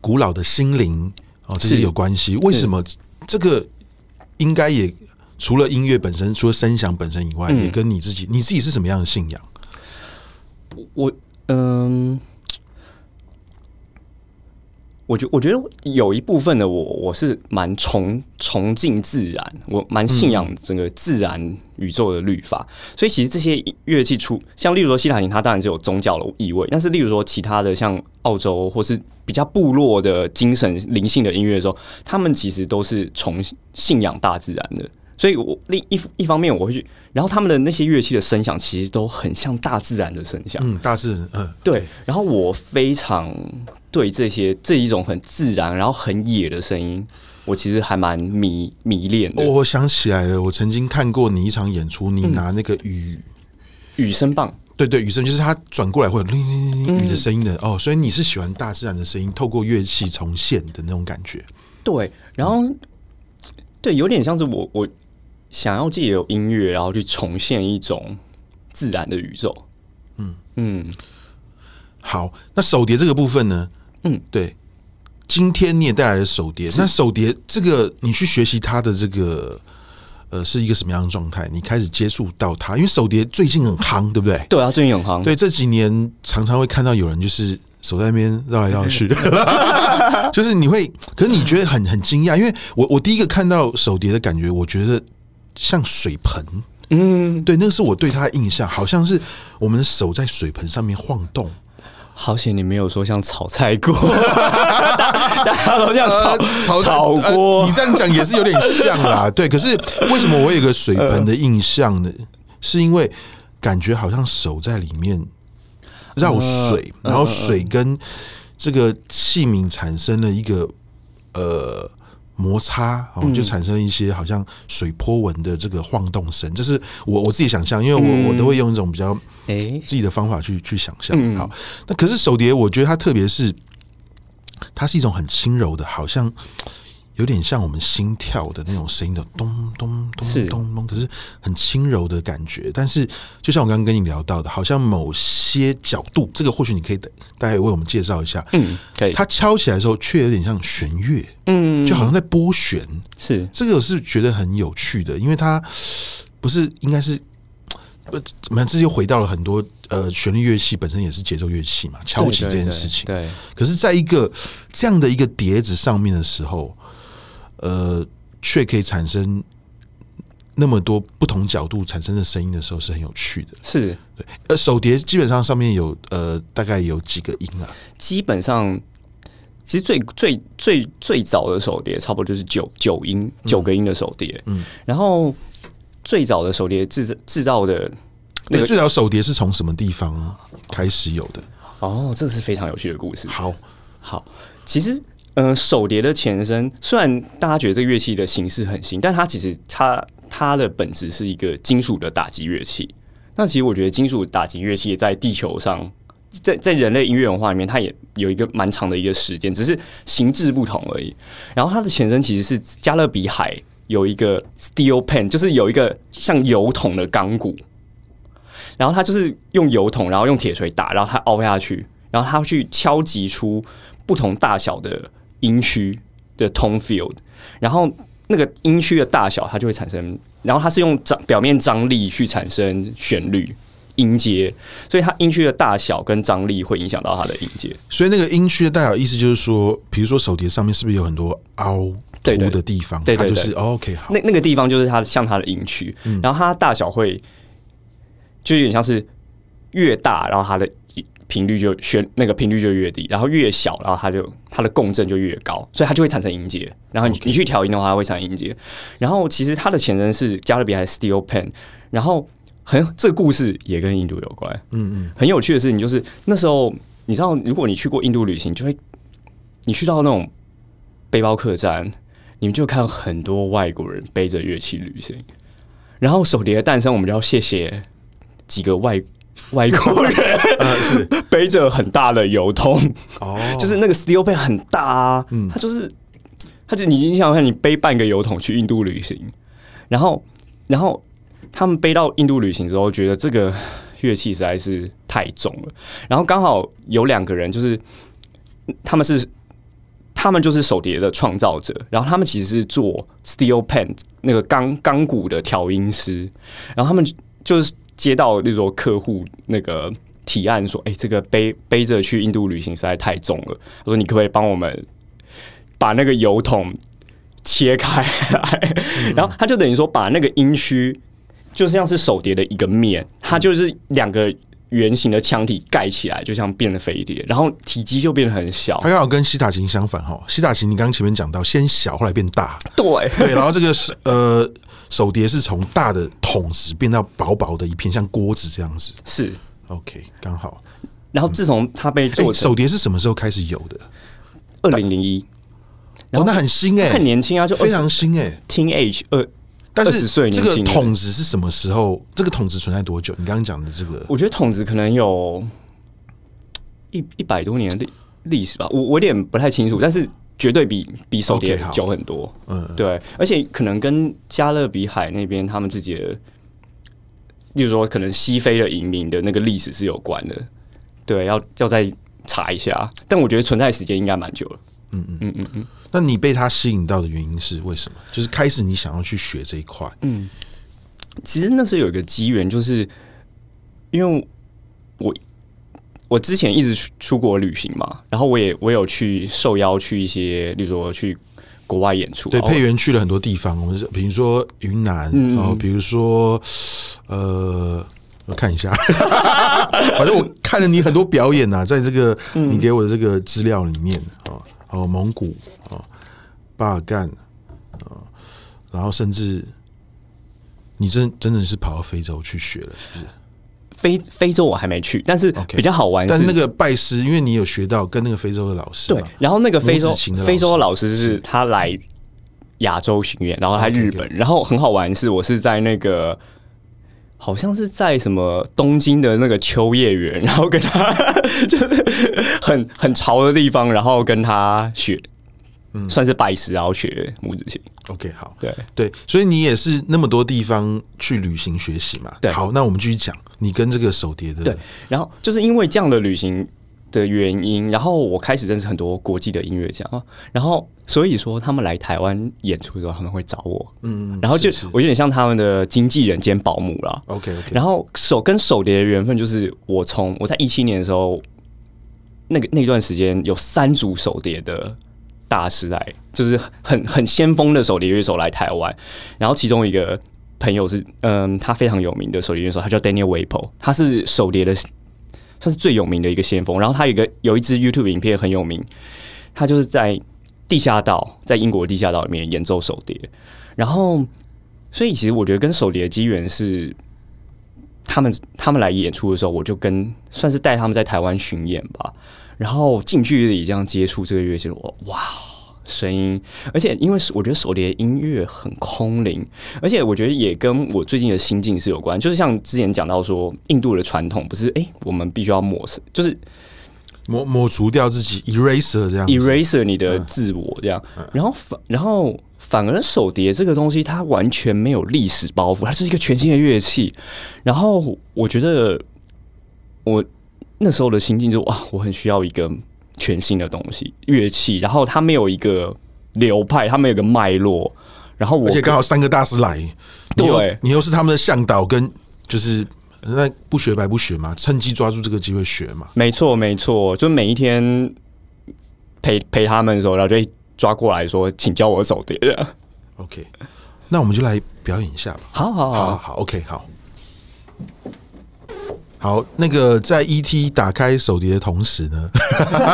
古老的心灵啊些有关系。为什么这个应该也除了音乐本身，除了声响本身以外，也跟你自己你自己是什么样的信仰？我嗯。我觉我觉得有一部分的我，我是蛮崇崇敬自然，我蛮信仰整个自然宇宙的律法。所以其实这些乐器，出像例如说西塔琴，它当然是有宗教的意味。但是例如说其他的，像澳洲或是比较部落的精神灵性的音乐的时候，他们其实都是崇信仰大自然的。所以我另一一方面，我会去，然后他们的那些乐器的声响，其实都很像大自然的声响。嗯，大自然。嗯，对。然后我非常。对这些这一种很自然，然后很野的声音，我其实还蛮迷迷恋的。我想起来了，我曾经看过你一场演出，你拿那个雨雨声棒，对对，雨声就是它转过来会有铃铃铃雨的声音的哦。所以你是喜欢大自然的声音，透过乐器重现的那种感觉。对，然后对，有点像是我我想要自己有音乐，然后去重现一种自然的宇宙。嗯嗯，好，那手碟这个部分呢？嗯，对。今天你也带来了手碟，那手碟这个你去学习它的这个呃，是一个什么样的状态？你开始接触到它，因为手碟最近很夯，[laughs] 对不对？对啊，最近很夯。对这几年常常会看到有人就是手在那边绕来绕去，[laughs] [laughs] 就是你会，可是你觉得很很惊讶，因为我我第一个看到手碟的感觉，我觉得像水盆。嗯，对，那个是我对它的印象，好像是我们的手在水盆上面晃动。好险你没有说像炒菜锅，[laughs] 大家都像炒炒锅。你这样讲也是有点像啦，[laughs] 对。可是为什么我有个水盆的印象呢？是因为感觉好像手在里面绕水，然后水跟这个器皿产生了一个呃摩擦，就产生了一些好像水波纹的这个晃动声。这是我我自己想象，因为我我都会用一种比较。自己的方法去去想象，好。那可是手碟，我觉得它特别是，它是一种很轻柔的，好像有点像我们心跳的那种声音的咚咚咚咚咚，可是很轻柔的感觉。但是就像我刚刚跟你聊到的，好像某些角度，这个或许你可以大概为我们介绍一下。嗯，可以。它敲起来的时候，却有点像弦乐，嗯，就好像在拨弦。是这个是觉得很有趣的，因为它不是应该是。蛮这就回到了很多呃，旋律乐器本身也是节奏乐器嘛，敲击这件事情。对，可是，在一个这样的一个碟子上面的时候，呃，却可以产生那么多不同角度产生的声音的时候，是很有趣的。是，对。呃，手碟基本上上面有呃，大概有几个音啊？基本上，其实最最最最早的手碟，差不多就是九九音九个音的手碟。嗯，然后。最早的手碟制制造的那最早手碟是从什么地方啊开始有的？哦，这是非常有趣的故事。好好，其实，嗯，手碟的前身虽然大家觉得这乐器的形式很新，但它其实它它的本质是一个金属的打击乐器。那其实我觉得金属打击乐器在地球上，在在人类音乐文化里面，它也有一个蛮长的一个时间，只是形制不同而已。然后它的前身其实是加勒比海。有一个 steel pen，就是有一个像油桶的钢骨，然后它就是用油桶，然后用铁锤打，然后它凹下去，然后它去敲击出不同大小的音区的 tone field，然后那个音区的大小它就会产生，然后它是用张表面张力去产生旋律音阶，所以它音区的大小跟张力会影响到它的音阶，所以那个音区的大小意思就是说，比如说手碟上面是不是有很多凹？涂的地方，它就是 OK。好。那那个地方就是它像它的音区，然后它大小会就有点像是越大，然后它的频率就旋那个频率就越低，然后越小，然后它就它的共振就越高，所以它就会产生音阶。然后你你去调音的话，它会产生音阶。然后其实它的前身是加勒比海 steel pen。然后很这个故事也跟印度有关。嗯嗯，很有趣的事情就是那时候你知道，如果你去过印度旅行，就会你去到那种背包客栈。你们就看很多外国人背着乐器旅行，然后手碟的诞生，我们就要谢谢几个外外国人，[laughs] 背着很大的油桶，哦，就是那个 steel 背很大啊，嗯，他就是，他就你你想看你背半个油桶去印度旅行，然后，然后他们背到印度旅行之后，觉得这个乐器实在是太重了，然后刚好有两个人，就是他们是。他们就是手碟的创造者，然后他们其实是做 steel pen 那个钢钢鼓的调音师，然后他们就是接到那种客户那个提案，说，哎，这个背背着去印度旅行实在太重了，他说，你可不可以帮我们把那个油桶切开？[laughs] 然后他就等于说，把那个音区就像是手碟的一个面，它就是两个。圆形的腔体盖起来，就像变了飞碟，然后体积就变得很小。它刚好跟西塔琴相反哈。西塔琴你刚刚前面讲到先小，后来变大。对 [laughs] 对，然后这个是呃手碟是从大的筒子变到薄薄的一片，像锅子这样子。是 OK，刚好。然后自从它被做手碟，是什么时候开始有的？二零零一。哦，那很新哎，很年轻啊，就非常新哎。n Age 呃。二十岁，这个桶子是什么时候？这个桶子存在多久？你刚刚讲的这个，我觉得桶子可能有一一百多年历历史吧，我我有点不太清楚，但是绝对比比手碟久很多。嗯，对，而且可能跟加勒比海那边他们自己的，例如说可能西非的移民的那个历史是有关的。对，要要再查一下，但我觉得存在时间应该蛮久了。嗯嗯嗯嗯嗯，那你被他吸引到的原因是为什么？就是开始你想要去学这一块。嗯，其实那是有一个机缘，就是因为我我之前一直出出国旅行嘛，然后我也我有去受邀去一些，例如说去国外演出。对，配员去了很多地方，我们比如说云南，然后比如说呃，我看一下，[laughs] 反正我看了你很多表演呐，在这个你给我的这个资料里面啊。哦，蒙古啊，巴尔干啊，然后甚至你真真的是跑到非洲去学了，是不是？非非洲我还没去，但是比较好玩。但那个拜师，因为你有学到跟那个非洲的老师，对，然后那个非洲非洲的老师是他来亚洲巡演，然后他日本，然后很好玩是，我是在那个。好像是在什么东京的那个秋叶原，然后跟他 [laughs] 就是很很潮的地方，然后跟他学，嗯，算是拜师然后学母子情。OK，好，对对，所以你也是那么多地方去旅行学习嘛？对，好，那我们继续讲你跟这个手碟的。对，然后就是因为这样的旅行的原因，然后我开始认识很多国际的音乐家，然后。所以说，他们来台湾演出的时候，他们会找我。嗯，然后就我有点像他们的经纪人兼保姆了。OK，OK。然后手跟手碟的缘分就是我从我在一七年的时候，那个那段时间有三组手碟的大师来，就是很很先锋的手碟乐手来台湾。然后其中一个朋友是嗯，他非常有名的手碟乐手，他叫 Daniel Wapo，他是手碟的算是最有名的一个先锋。然后他有一个有一支 YouTube 影片很有名，他就是在。地下道在英国地下道里面演奏手碟，然后，所以其实我觉得跟手碟的机缘是，他们他们来演出的时候，我就跟算是带他们在台湾巡演吧，然后近距离这样接触这个乐器，我哇，声音，而且因为我觉得手碟音乐很空灵，而且我觉得也跟我最近的心境是有关，就是像之前讲到说印度的传统不是哎，我们必须要抹，就是。抹抹除掉自己，eraser 这样，eraser 你的自我这样，然后反然后反而手碟这个东西它完全没有历史包袱，它是一个全新的乐器。然后我觉得我那时候的心境就哇，我很需要一个全新的东西，乐器。然后它没有一个流派，它没有个脉络。然后而且刚好三个大师来，对你又是他们的向导，跟就是。那不学白不学嘛，趁机抓住这个机会学嘛。没错没错，就每一天陪陪他们的时候，然后就抓过来说，请教我手碟。OK，那我们就来表演一下吧。好好好好 OK 好，好，那个在 ET 打开手碟的同时呢，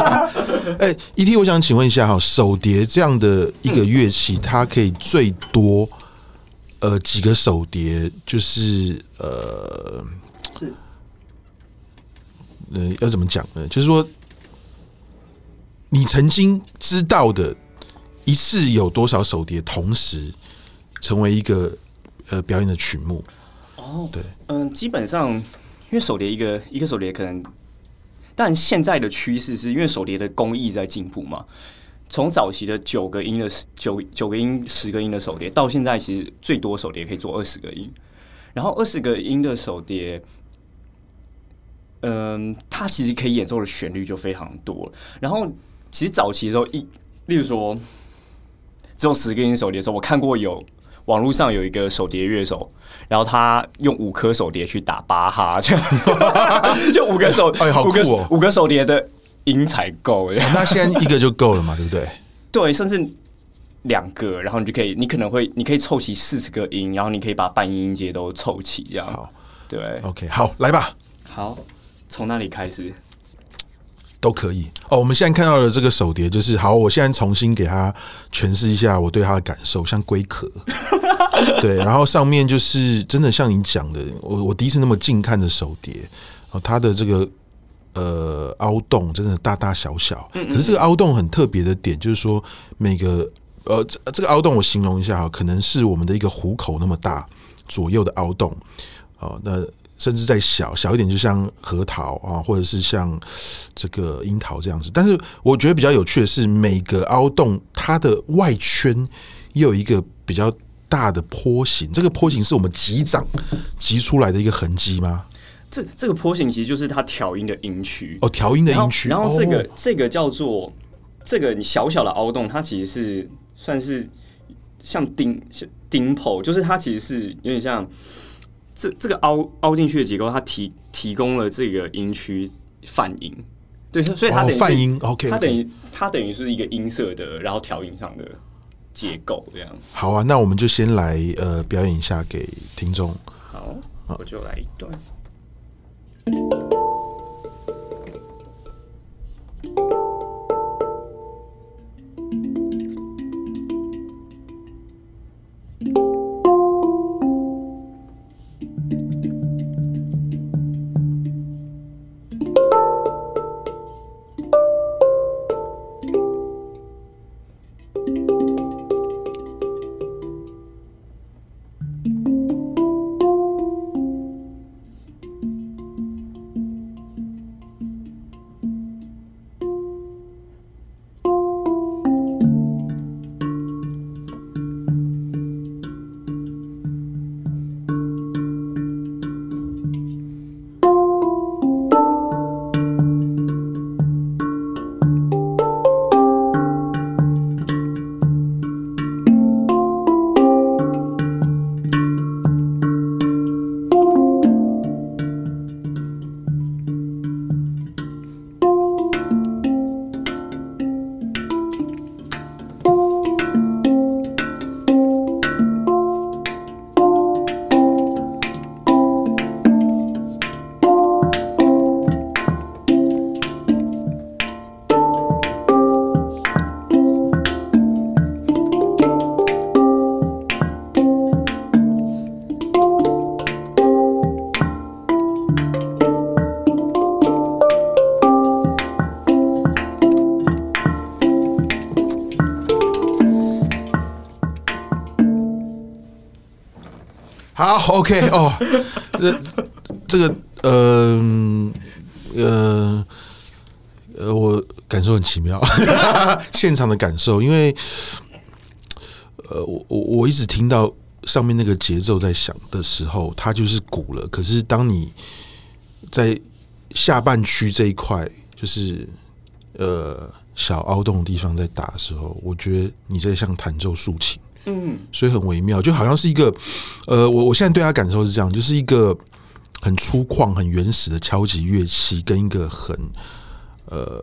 [laughs] 哎，ET，我想请问一下哈，手碟这样的一个乐器，它可以最多。呃，几个手碟就是呃，是，呃，要怎么讲呢？就是说，你曾经知道的一次有多少手碟，同时成为一个呃表演的曲目？哦，对，嗯，基本上因为手碟一个一个手碟可能，但现在的趋势是因为手碟的工艺在进步嘛。从早期的九个音的九九个音十个音的手碟，到现在其实最多手碟可以做二十个音，然后二十个音的手碟，嗯，它其实可以演奏的旋律就非常多。然后其实早期的时候，一例如说，只有十个音手碟的时候，我看过有网络上有一个手碟乐手，然后他用五颗手碟去打巴哈，这样 [laughs] 就五个手，哎，好酷哦，五个手碟的。音才够，那现在一个就够了嘛，对不对？[laughs] 对，甚至两个，然后你就可以，你可能会，你可以凑齐四十个音，然后你可以把半音阶都凑齐，这样。好，对，OK，好，来吧。好，从哪里开始？都可以。哦，我们现在看到的这个手碟，就是好，我现在重新给它诠释一下我对它的感受，像龟壳。[laughs] 对，然后上面就是真的像你讲的，我我第一次那么近看的手碟，哦，它的这个。呃，凹洞真的大大小小，可是这个凹洞很特别的点，就是说每个呃，这这个凹洞我形容一下哈，可能是我们的一个虎口那么大左右的凹洞，哦，那甚至在小小一点，就像核桃啊，或者是像这个樱桃这样子。但是我觉得比较有趣的是，每个凹洞它的外圈又有一个比较大的坡形，这个坡形是我们击掌击出来的一个痕迹吗？这这个坡形其实就是它调音的音区哦，调音的音区。然后这个这个叫做这个小小的凹洞，它其实是算是像顶钉顶就是它其实是有点像这这个凹凹进去的结构，它提提供了这个音区泛音。对，所以它等于泛音，OK，它等于它等于是一个音色的，然后调音上的结构这样。好啊，那我们就先来呃表演一下给听众。好，我就来一段。Thank you. OK 哦，那 [laughs] 这个呃呃呃，我感受很奇妙，[laughs] 现场的感受，因为呃，我我我一直听到上面那个节奏在响的时候，它就是鼓了。可是当你在下半区这一块，就是呃小凹洞的地方在打的时候，我觉得你在像弹奏竖琴。嗯，所以很微妙，就好像是一个，呃，我我现在对他感受是这样，就是一个很粗犷、很原始的敲击乐器，跟一个很，呃，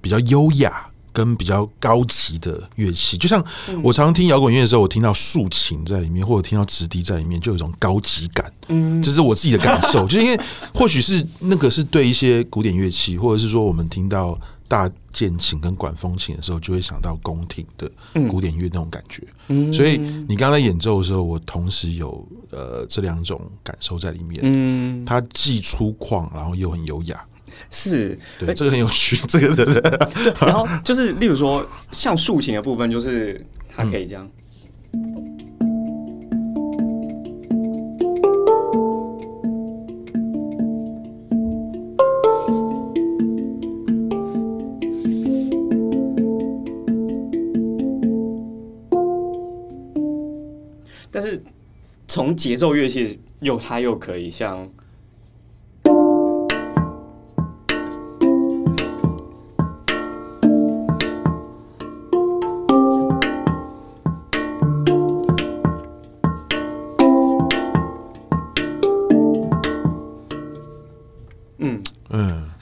比较优雅。跟比较高级的乐器，就像我常常听摇滚乐的时候，我听到竖琴在里面，或者听到直笛在里面，就有一种高级感。嗯，这是我自己的感受。[laughs] 就是因为或许是那个是对一些古典乐器，或者是说我们听到大键琴跟管风琴的时候，就会想到宫廷的古典乐那种感觉。所以你刚才演奏的时候，我同时有呃这两种感受在里面。嗯，它既粗犷，然后又很优雅。是，对，这个很有趣，[laughs] 这个的。然后就是，例如说，像竖琴的部分，就是它可以这样。但是，从节奏乐器又它又可以像。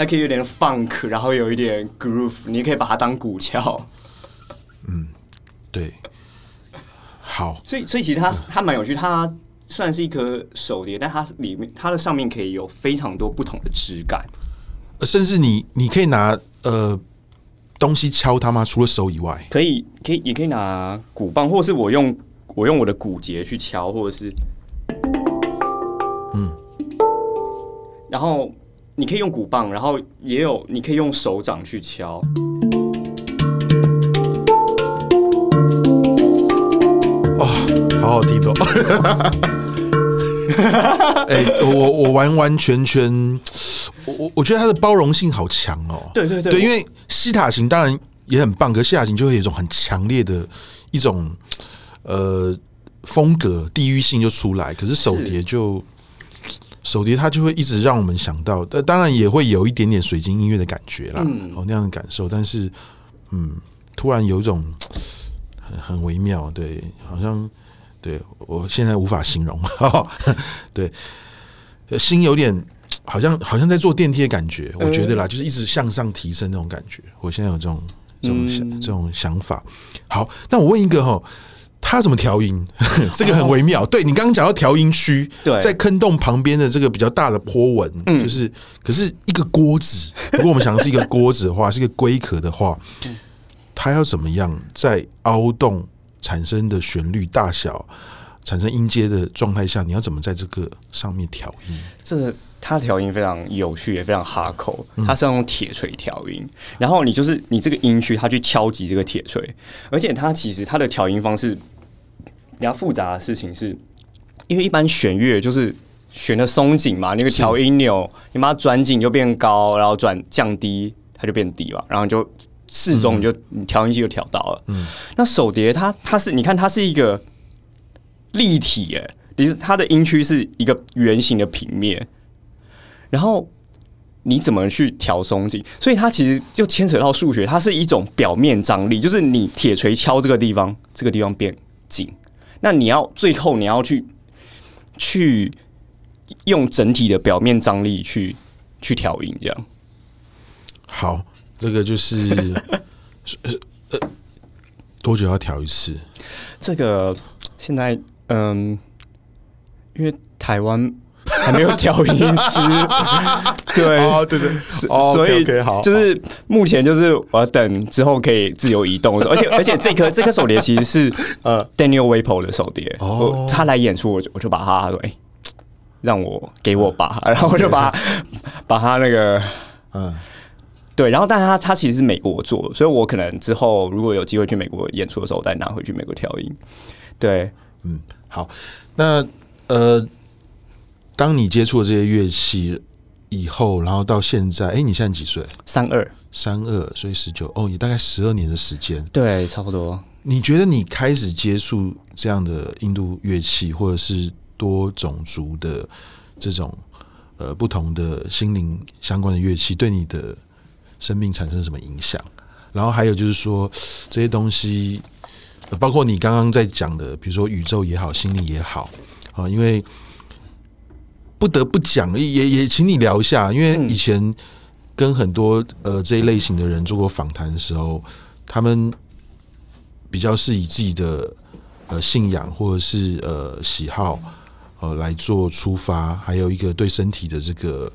可以有点 funk，然后有一点 groove，你可以把它当鼓敲。嗯，对，好。所以，所以其实它它蛮有趣，它虽然是一颗手碟，但它里面它的上面可以有非常多不同的质感，甚至你你可以拿呃东西敲它吗？除了手以外，可以，可以，也可以拿鼓棒，或是我用我用我的骨节去敲，或者是嗯，然后。你可以用鼓棒，然后也有你可以用手掌去敲。哇，好好听的！[laughs] 哎，我我完完全全，我我觉得它的包容性好强哦。对对对，对，因为西塔琴当然也很棒，可西塔琴就会有一种很强烈的一种呃风格地域性就出来，可是手碟就。手碟，它就会一直让我们想到，但当然也会有一点点水晶音乐的感觉啦。哦，那样的感受。但是，嗯，突然有一种很很微妙，对，好像对我现在无法形容，[laughs] 对，心有点好像好像在坐电梯的感觉，我觉得啦，就是一直向上提升那种感觉。我现在有这种这种想、这种想法。好，那我问一个哈。它怎么调音？[laughs] 这个很微妙。对你刚刚讲到调音区，在坑洞旁边的这个比较大的坡纹，就是，可是一个锅子。如果我们想是一个锅子的话，是一个龟壳的话，它要怎么样在凹洞产生的旋律大小、产生音阶的状态下，你要怎么在这个上面调音？这它调音非常有趣，也非常哈口。它是用铁锤调音，然后你就是你这个音区，它去敲击这个铁锤，而且它其实它的调音方式。比较复杂的事情是，因为一般弦乐就是弦的松紧嘛，那个调音钮，你把它转紧就变高，然后转降低它就变低了，然后就适中，你就你调音器就调到了。嗯，那手碟它它是你看它是一个立体诶，你是它的音区是一个圆形的平面，然后你怎么去调松紧？所以它其实就牵扯到数学，它是一种表面张力，就是你铁锤敲这个地方，这个地方变紧。那你要最后你要去去用整体的表面张力去去调音，这样好。这个就是多久要调一次？这个现在嗯，因为台湾。还没有调音师，[laughs] 对，对对，所以好，就是目前就是我要等之后可以自由移动，而且而且这颗这颗手碟其实是呃 [laughs] Daniel w e p p 的手碟，哦，他来演出，我就我就把它，哎，让我给我吧，[laughs] 然后我就把把它那个，嗯，对，然后但是他他其实是美国做，所以我可能之后如果有机会去美国演出的时候，再拿回去美国调音，对，嗯，好，那呃。当你接触了这些乐器以后，然后到现在，哎，你现在几岁？三二，三二，所以十九。哦，你大概十二年的时间，对，差不多。你觉得你开始接触这样的印度乐器，或者是多种族的这种呃不同的心灵相关的乐器，对你的生命产生什么影响？然后还有就是说这些东西，包括你刚刚在讲的，比如说宇宙也好，心灵也好，啊，因为。不得不讲，也也请你聊一下，因为以前跟很多呃这一类型的人做过访谈的时候，他们比较是以自己的呃信仰或者是呃喜好呃来做出发，还有一个对身体的这个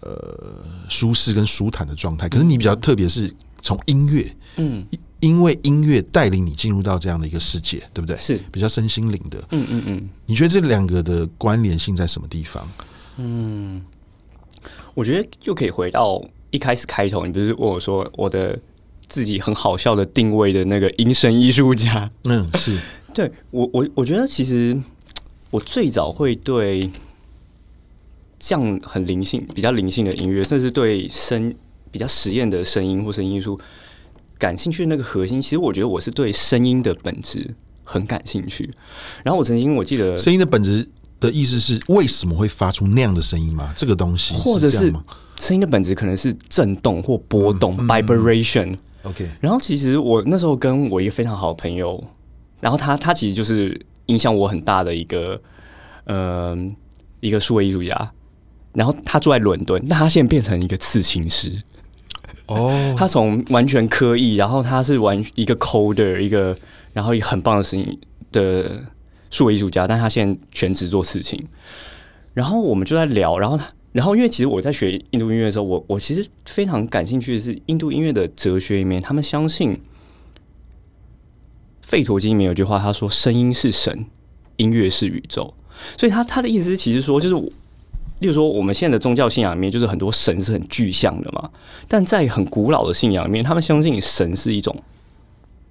呃舒适跟舒坦的状态。可是你比较特别是从音乐，嗯。因为音乐带领你进入到这样的一个世界，对不对？是，比较身心灵的。嗯嗯嗯。你觉得这两个的关联性在什么地方？嗯，我觉得又可以回到一开始开头，你不是问我说我的自己很好笑的定位的那个音声艺术家？嗯，是。[laughs] 对我我我觉得其实我最早会对这样很灵性、比较灵性的音乐，甚至对声比较实验的声音或声音艺术。感兴趣那个核心，其实我觉得我是对声音的本质很感兴趣。然后我曾经我记得，声音的本质的意思是为什么会发出那样的声音吗？这个东西，或者是声音的本质可能是震动或波动 （vibration）。OK。然后其实我那时候跟我一个非常好的朋友，然后他他其实就是影响我很大的一个，呃，一个数位艺术家。然后他住在伦敦，那他现在变成一个刺青师。哦，他从完全科艺，然后他是完一个 coder，一个然后一个很棒的声音的数位艺术家，但他现在全职做事情。然后我们就在聊，然后他，然后因为其实我在学印度音乐的时候，我我其实非常感兴趣的是印度音乐的哲学里面，他们相信《吠陀经》里面有句话，他说：“声音是神，音乐是宇宙。”所以，他他的意思其实说就是我。例如说，我们现在的宗教信仰里面，就是很多神是很具象的嘛。但在很古老的信仰里面，他们相信神是一种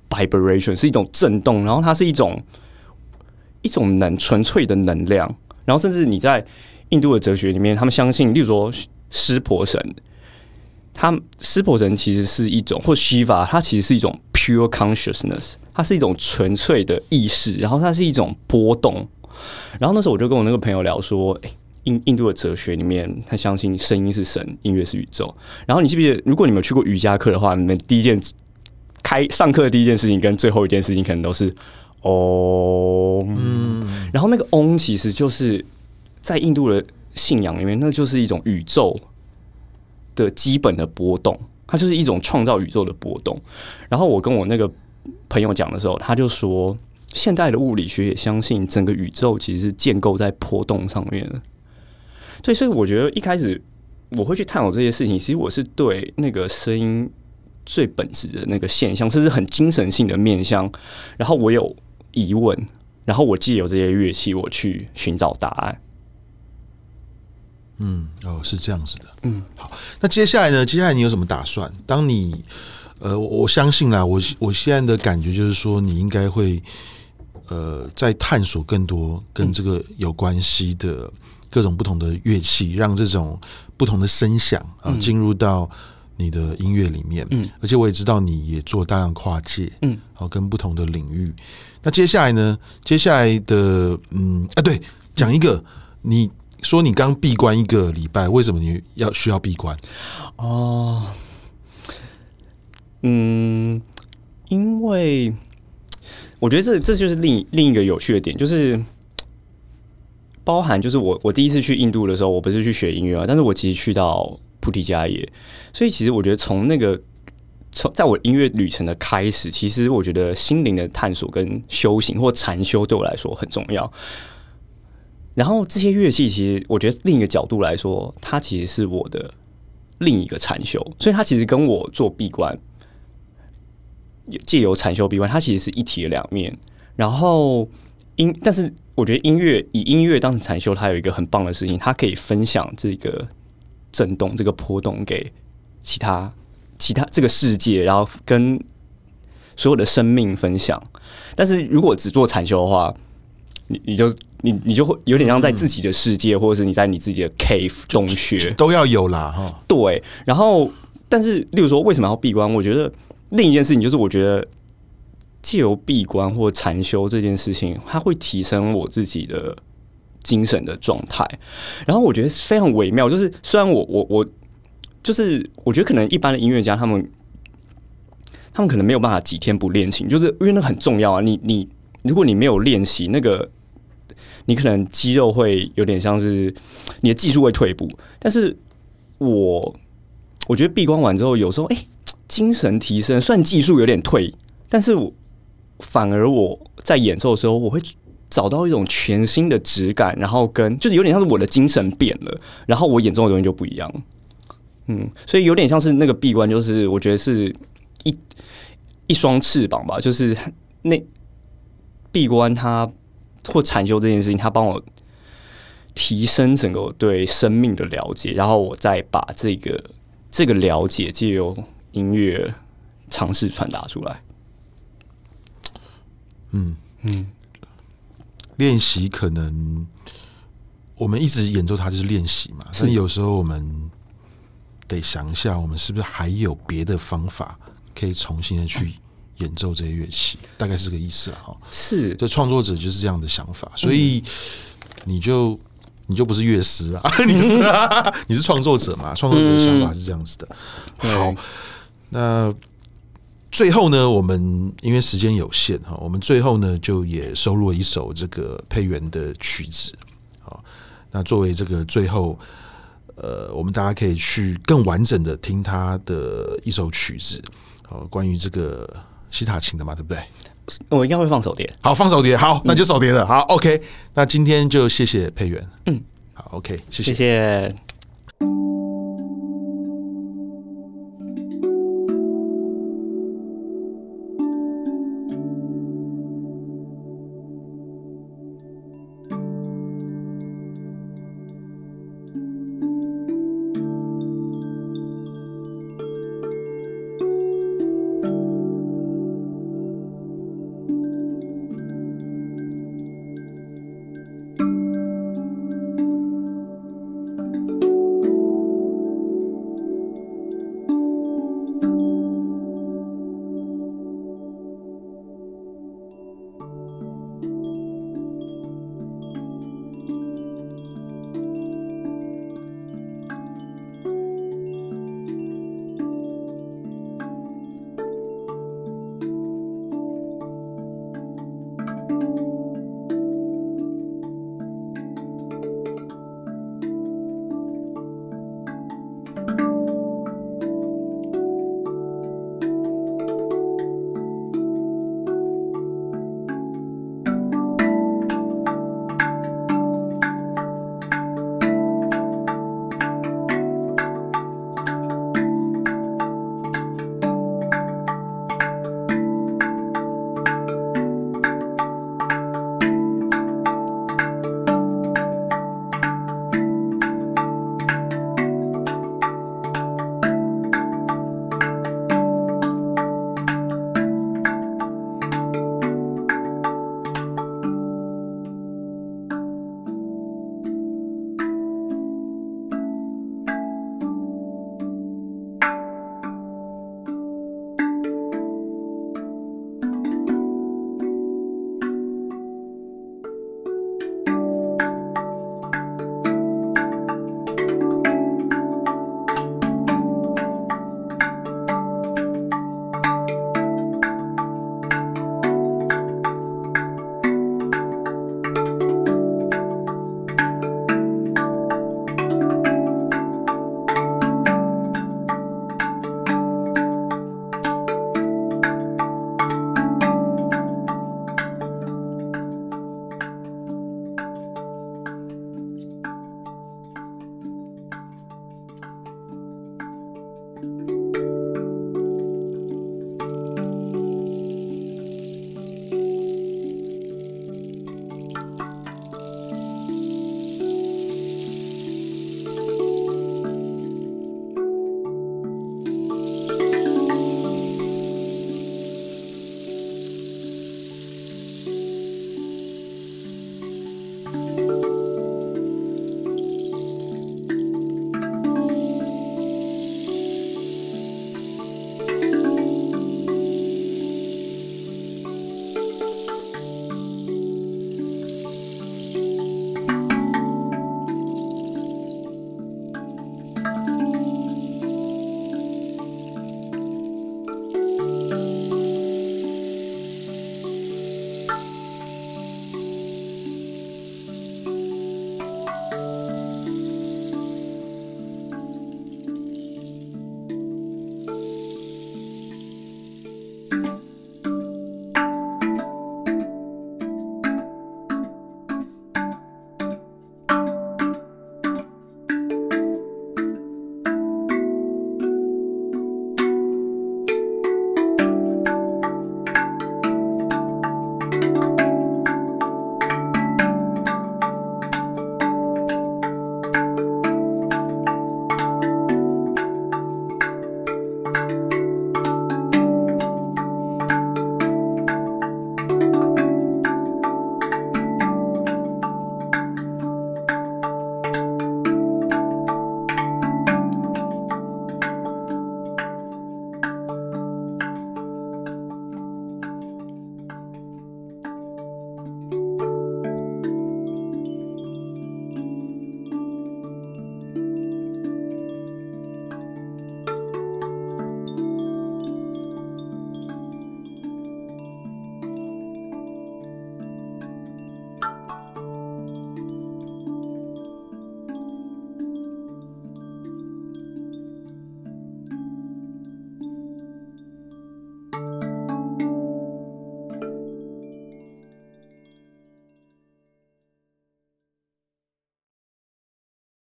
vibration，是一种震动，然后它是一种一种能纯粹的能量。然后，甚至你在印度的哲学里面，他们相信，例如说湿婆神，他湿婆神其实是一种，或 Shiva，它其实是一种 pure consciousness，它是一种纯粹的意识，然后它是一种波动。然后那时候，我就跟我那个朋友聊说，印印度的哲学里面，他相信声音是神，音乐是宇宙。然后你记不记得，如果你们去过瑜伽课的话，你们第一件开上课的第一件事情跟最后一件事情，可能都是“嗡”。嗯，然后那个“嗡”其实就是在印度的信仰里面，那就是一种宇宙的基本的波动，它就是一种创造宇宙的波动。然后我跟我那个朋友讲的时候，他就说，现代的物理学也相信整个宇宙其实是建构在波动上面的。对，所以我觉得一开始我会去探讨这些事情。其实我是对那个声音最本质的那个现象，甚至很精神性的面向。然后我有疑问，然后我既有这些乐器，我去寻找答案。嗯，哦，是这样子的。嗯，好，那接下来呢？接下来你有什么打算？当你呃，我相信啦，我我现在的感觉就是说，你应该会呃，在探索更多跟这个有关系的。各种不同的乐器，让这种不同的声响啊，进入到你的音乐里面。嗯，而且我也知道，你也做大量跨界，嗯，好，跟不同的领域。那接下来呢？接下来的，嗯，啊，对，讲一个，你说你刚闭关一个礼拜，为什么你要需要闭关？哦，嗯，因为我觉得这这就是另另一个有趣的点，就是。包含就是我，我第一次去印度的时候，我不是去学音乐啊，但是我其实去到菩提迦耶，所以其实我觉得从那个从在我音乐旅程的开始，其实我觉得心灵的探索跟修行或禅修对我来说很重要。然后这些乐器，其实我觉得另一个角度来说，它其实是我的另一个禅修，所以它其实跟我做闭关，借由禅修闭关，它其实是一体的两面。然后因但是。我觉得音乐以音乐当成禅修，它有一个很棒的事情，它可以分享这个震动、这个波动给其他、其他这个世界，然后跟所有的生命分享。但是如果只做禅修的话，你你就你你就会有点像在自己的世界，或者是你在你自己的 cave 洞穴都要有啦哈。对，然后但是，例如说为什么要闭关？我觉得另一件事情就是，我觉得。借由闭关或禅修这件事情，它会提升我自己的精神的状态。然后我觉得非常微妙，就是虽然我我我，就是我觉得可能一般的音乐家他们，他们可能没有办法几天不练琴，就是因为那很重要啊。你你如果你没有练习那个，你可能肌肉会有点像是你的技术会退步。但是我我觉得闭关完之后，有时候哎，精神提升，算技术有点退，但是我。反而我在演奏的时候，我会找到一种全新的质感，然后跟就是有点像是我的精神变了，然后我演奏的东西就不一样。嗯，所以有点像是那个闭关，就是我觉得是一一双翅膀吧，就是那闭关他或禅修这件事情，他帮我提升整个对生命的了解，然后我再把这个这个了解借由音乐尝试传达出来。嗯嗯，练习可能我们一直演奏它就是练习嘛。以有时候我们得想一下，我们是不是还有别的方法可以重新的去演奏这些乐器？大概是这个意思了哈。是，就创作者就是这样的想法。所以你就你就不是乐师啊，[laughs] 你是你是创作者嘛？创作者的想法是这样子的。好，那。最后呢，我们因为时间有限哈，我们最后呢就也收录了一首这个配乐的曲子好，那作为这个最后，呃，我们大家可以去更完整的听他的一首曲子，好，关于这个西塔琴的嘛，对不对？我应该会放手碟，好，放手碟，好，那就手碟了，好，OK，那今天就谢谢配乐，嗯，好，OK，谢谢，谢谢。